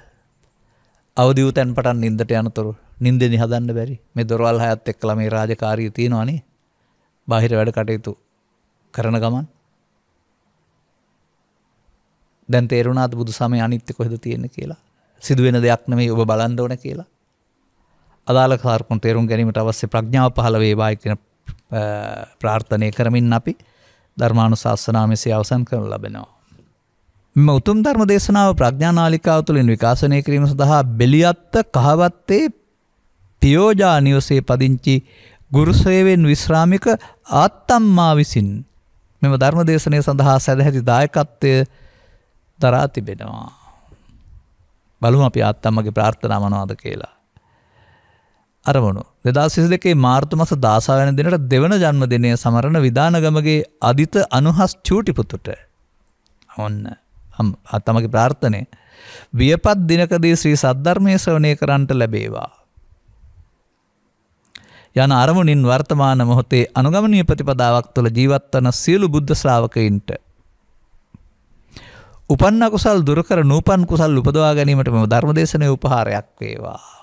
අවදිව තැන් පටන් නින්දට යනතුරු නින්දෙනි හදන්න බැරි මේ දොරවල් හයත් එක්කලා මේ රාජකාරී තියෙනවානේ බාහිර වැඩ කටයුතු කරන ගමන් දැන් තේරුණාද බුදු සමය අනිත්‍ය කොහෙද තියෙන්නේ කියලා සිදුවෙන දෙයක් නෙමෙයි ඔබ බලන්න ඕන කියලා අදාළ කාරණා තේරුම් ගැනීමට අවශ්‍ය ප්‍රඥාව පහළ වේවා කියන ප්‍රාර්ථනය කරමින් අපි ධර්මාණු ශස්සනාමසි අවසන් කරන ලබෙනවා. මෙම උතුම් ධර්ම දේශනාව ප්‍රඥානාලිකාව තුළින් විකාශනය කිරීම සඳහා බෙලියත්ත කහවත්තේ පියෝජා නිවසේ පදිංචි ගුරුසේවෙන් විශ්‍රාමික ආත්තම්මා විසින් මෙම ධර්ම දේශනය සඳහා සැදැහැති දායකත්වය දරා තිබෙනවා. බලුම අපි ආත්තම්මගේ ප්‍රාර්ථනා මනවාද කියලා. අරමුණු. දෙදස්සිසි දෙකේ මාර්තු මස දාසාවන දෙනට දෙවන ජන්මදිනය සමරණ විධානගමගේ අධිත අනුහස් චූටිපුතුට. ඔන්න අත්තමකි ප්‍රාර්ථනය. වියපත් දිනකදී ශ්‍රී සද්ධර්මය ශ්‍රවණය කරන්ට ලැබේවා. යන අරමුණින් වර්තමාන මොහොතේ අනුගමනය ප්‍රතිපදාවක් තුළ ජීවත්වන සියලු බුද්ධ ශ්‍රාවකයින්ට. උපන්න කුසල් දුරකර නූපන් කුසල් උපදවා ගැනීමට මෙම ධර්මදේශනය උපහාරයක් වේවා.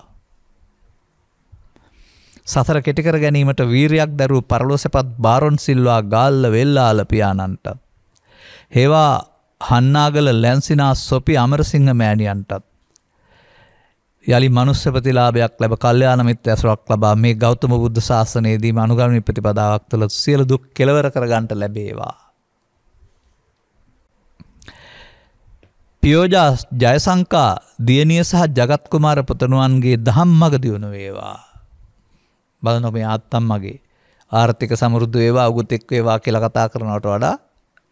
සසර කෙටිකර ගැනීමට වීරයක් දැරූ පරලෝසපත් බාරොන් සිල්වා ගාල්ල වෙල්ලාල පියාණන්ට. හෙවා හන්නාගල ලැන්සිනා සොපි අමරසිංහ මෑණියන්ටත්. යළි මනුස්්‍යපතිලාභයක් ලැබ කල්්‍යයානමිත් ඇසරක් ලබා මේ ගෞතම බුද්ධ ශාසනයේදී මනුගමනි ප්‍රතිපදාවක් තුළ සියල දුක් කෙලවර කරගන්ට ලැබේවා. පියෝජා ජයසංකා දියනිය සහ ජගත්කුමාර පුතනුවන්ගේ දහම් මග දියුණු වේවා. බලන මේ ආත්තම් මගේ ආර්ථික සමුෘද්ධ ඒවා අගුත් එක් ඒවා කියලා කතා කරනවට වඩා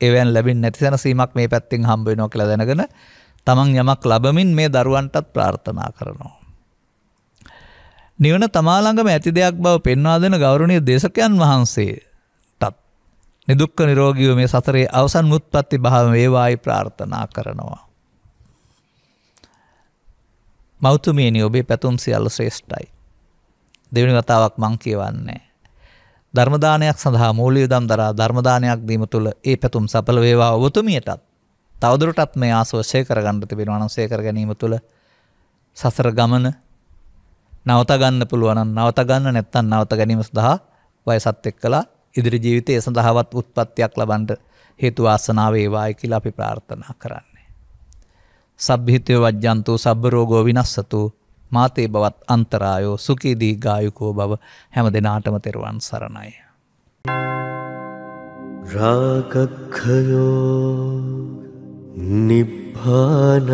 එවන් ලැබින් නැති සැනසීමක් මේ පැත්තිෙන් හම්බෙනවා කියලා දැනගෙන තමන් යමක් ලබමින් මේ දරුවන්ටත් ප්‍රාර්ථනා කරනවා. නිවන තමාළඟම ඇති දෙයක් බව පෙන්වා දෙන ගෞරණය දේශකයන් වහන්සේ තත් නිදුක්ක නිරෝගීව මේ සතරේ අවසන් මුත්පත්ති භාව ඒවායි ප්‍රාර්ථනා කරනවා. මෞතුමියනි ඔබේ පැතුම් සියල්ල ශ්‍රේෂ්ඨයි. දෙවෙනි වතාවක් මං කියවන්නේ. ධර්ම දානයක් සඳහා මූලික දම් දරා ධර්ම දානයක් දීම තුළ ඒ පැතුම් සඵල වේවා ඔබතුමියටත් තවදුරටත් මේ ආසව ශේ කරගන්න තිබෙනවා නම් ශේ කර ගැනීම තුළ සසර ගමන නවත ගන්න පුළුවන් නම් නවත ගන්න නැත්නම් නවත ගැනීම සඳහා වයසත් එක්කලා ඉදිරි ජීවිතය සඳහාවත් උත්පත්තියක් ලබන්න හේතු වාසනා වේවායි කියලා අපි ප්‍රාර්ථනා කරන්නේ. සබ්බිහිතය වජ්ජන්තු සබ්බ රෝගෝ විනස්සතු මාතේ බවත් අන්තරායෝ සුකීදී ගායුකෝ බව හැම දෙනාටම තෙරුවන් සරණයි. රාගක්හයෝ නිබ්භානං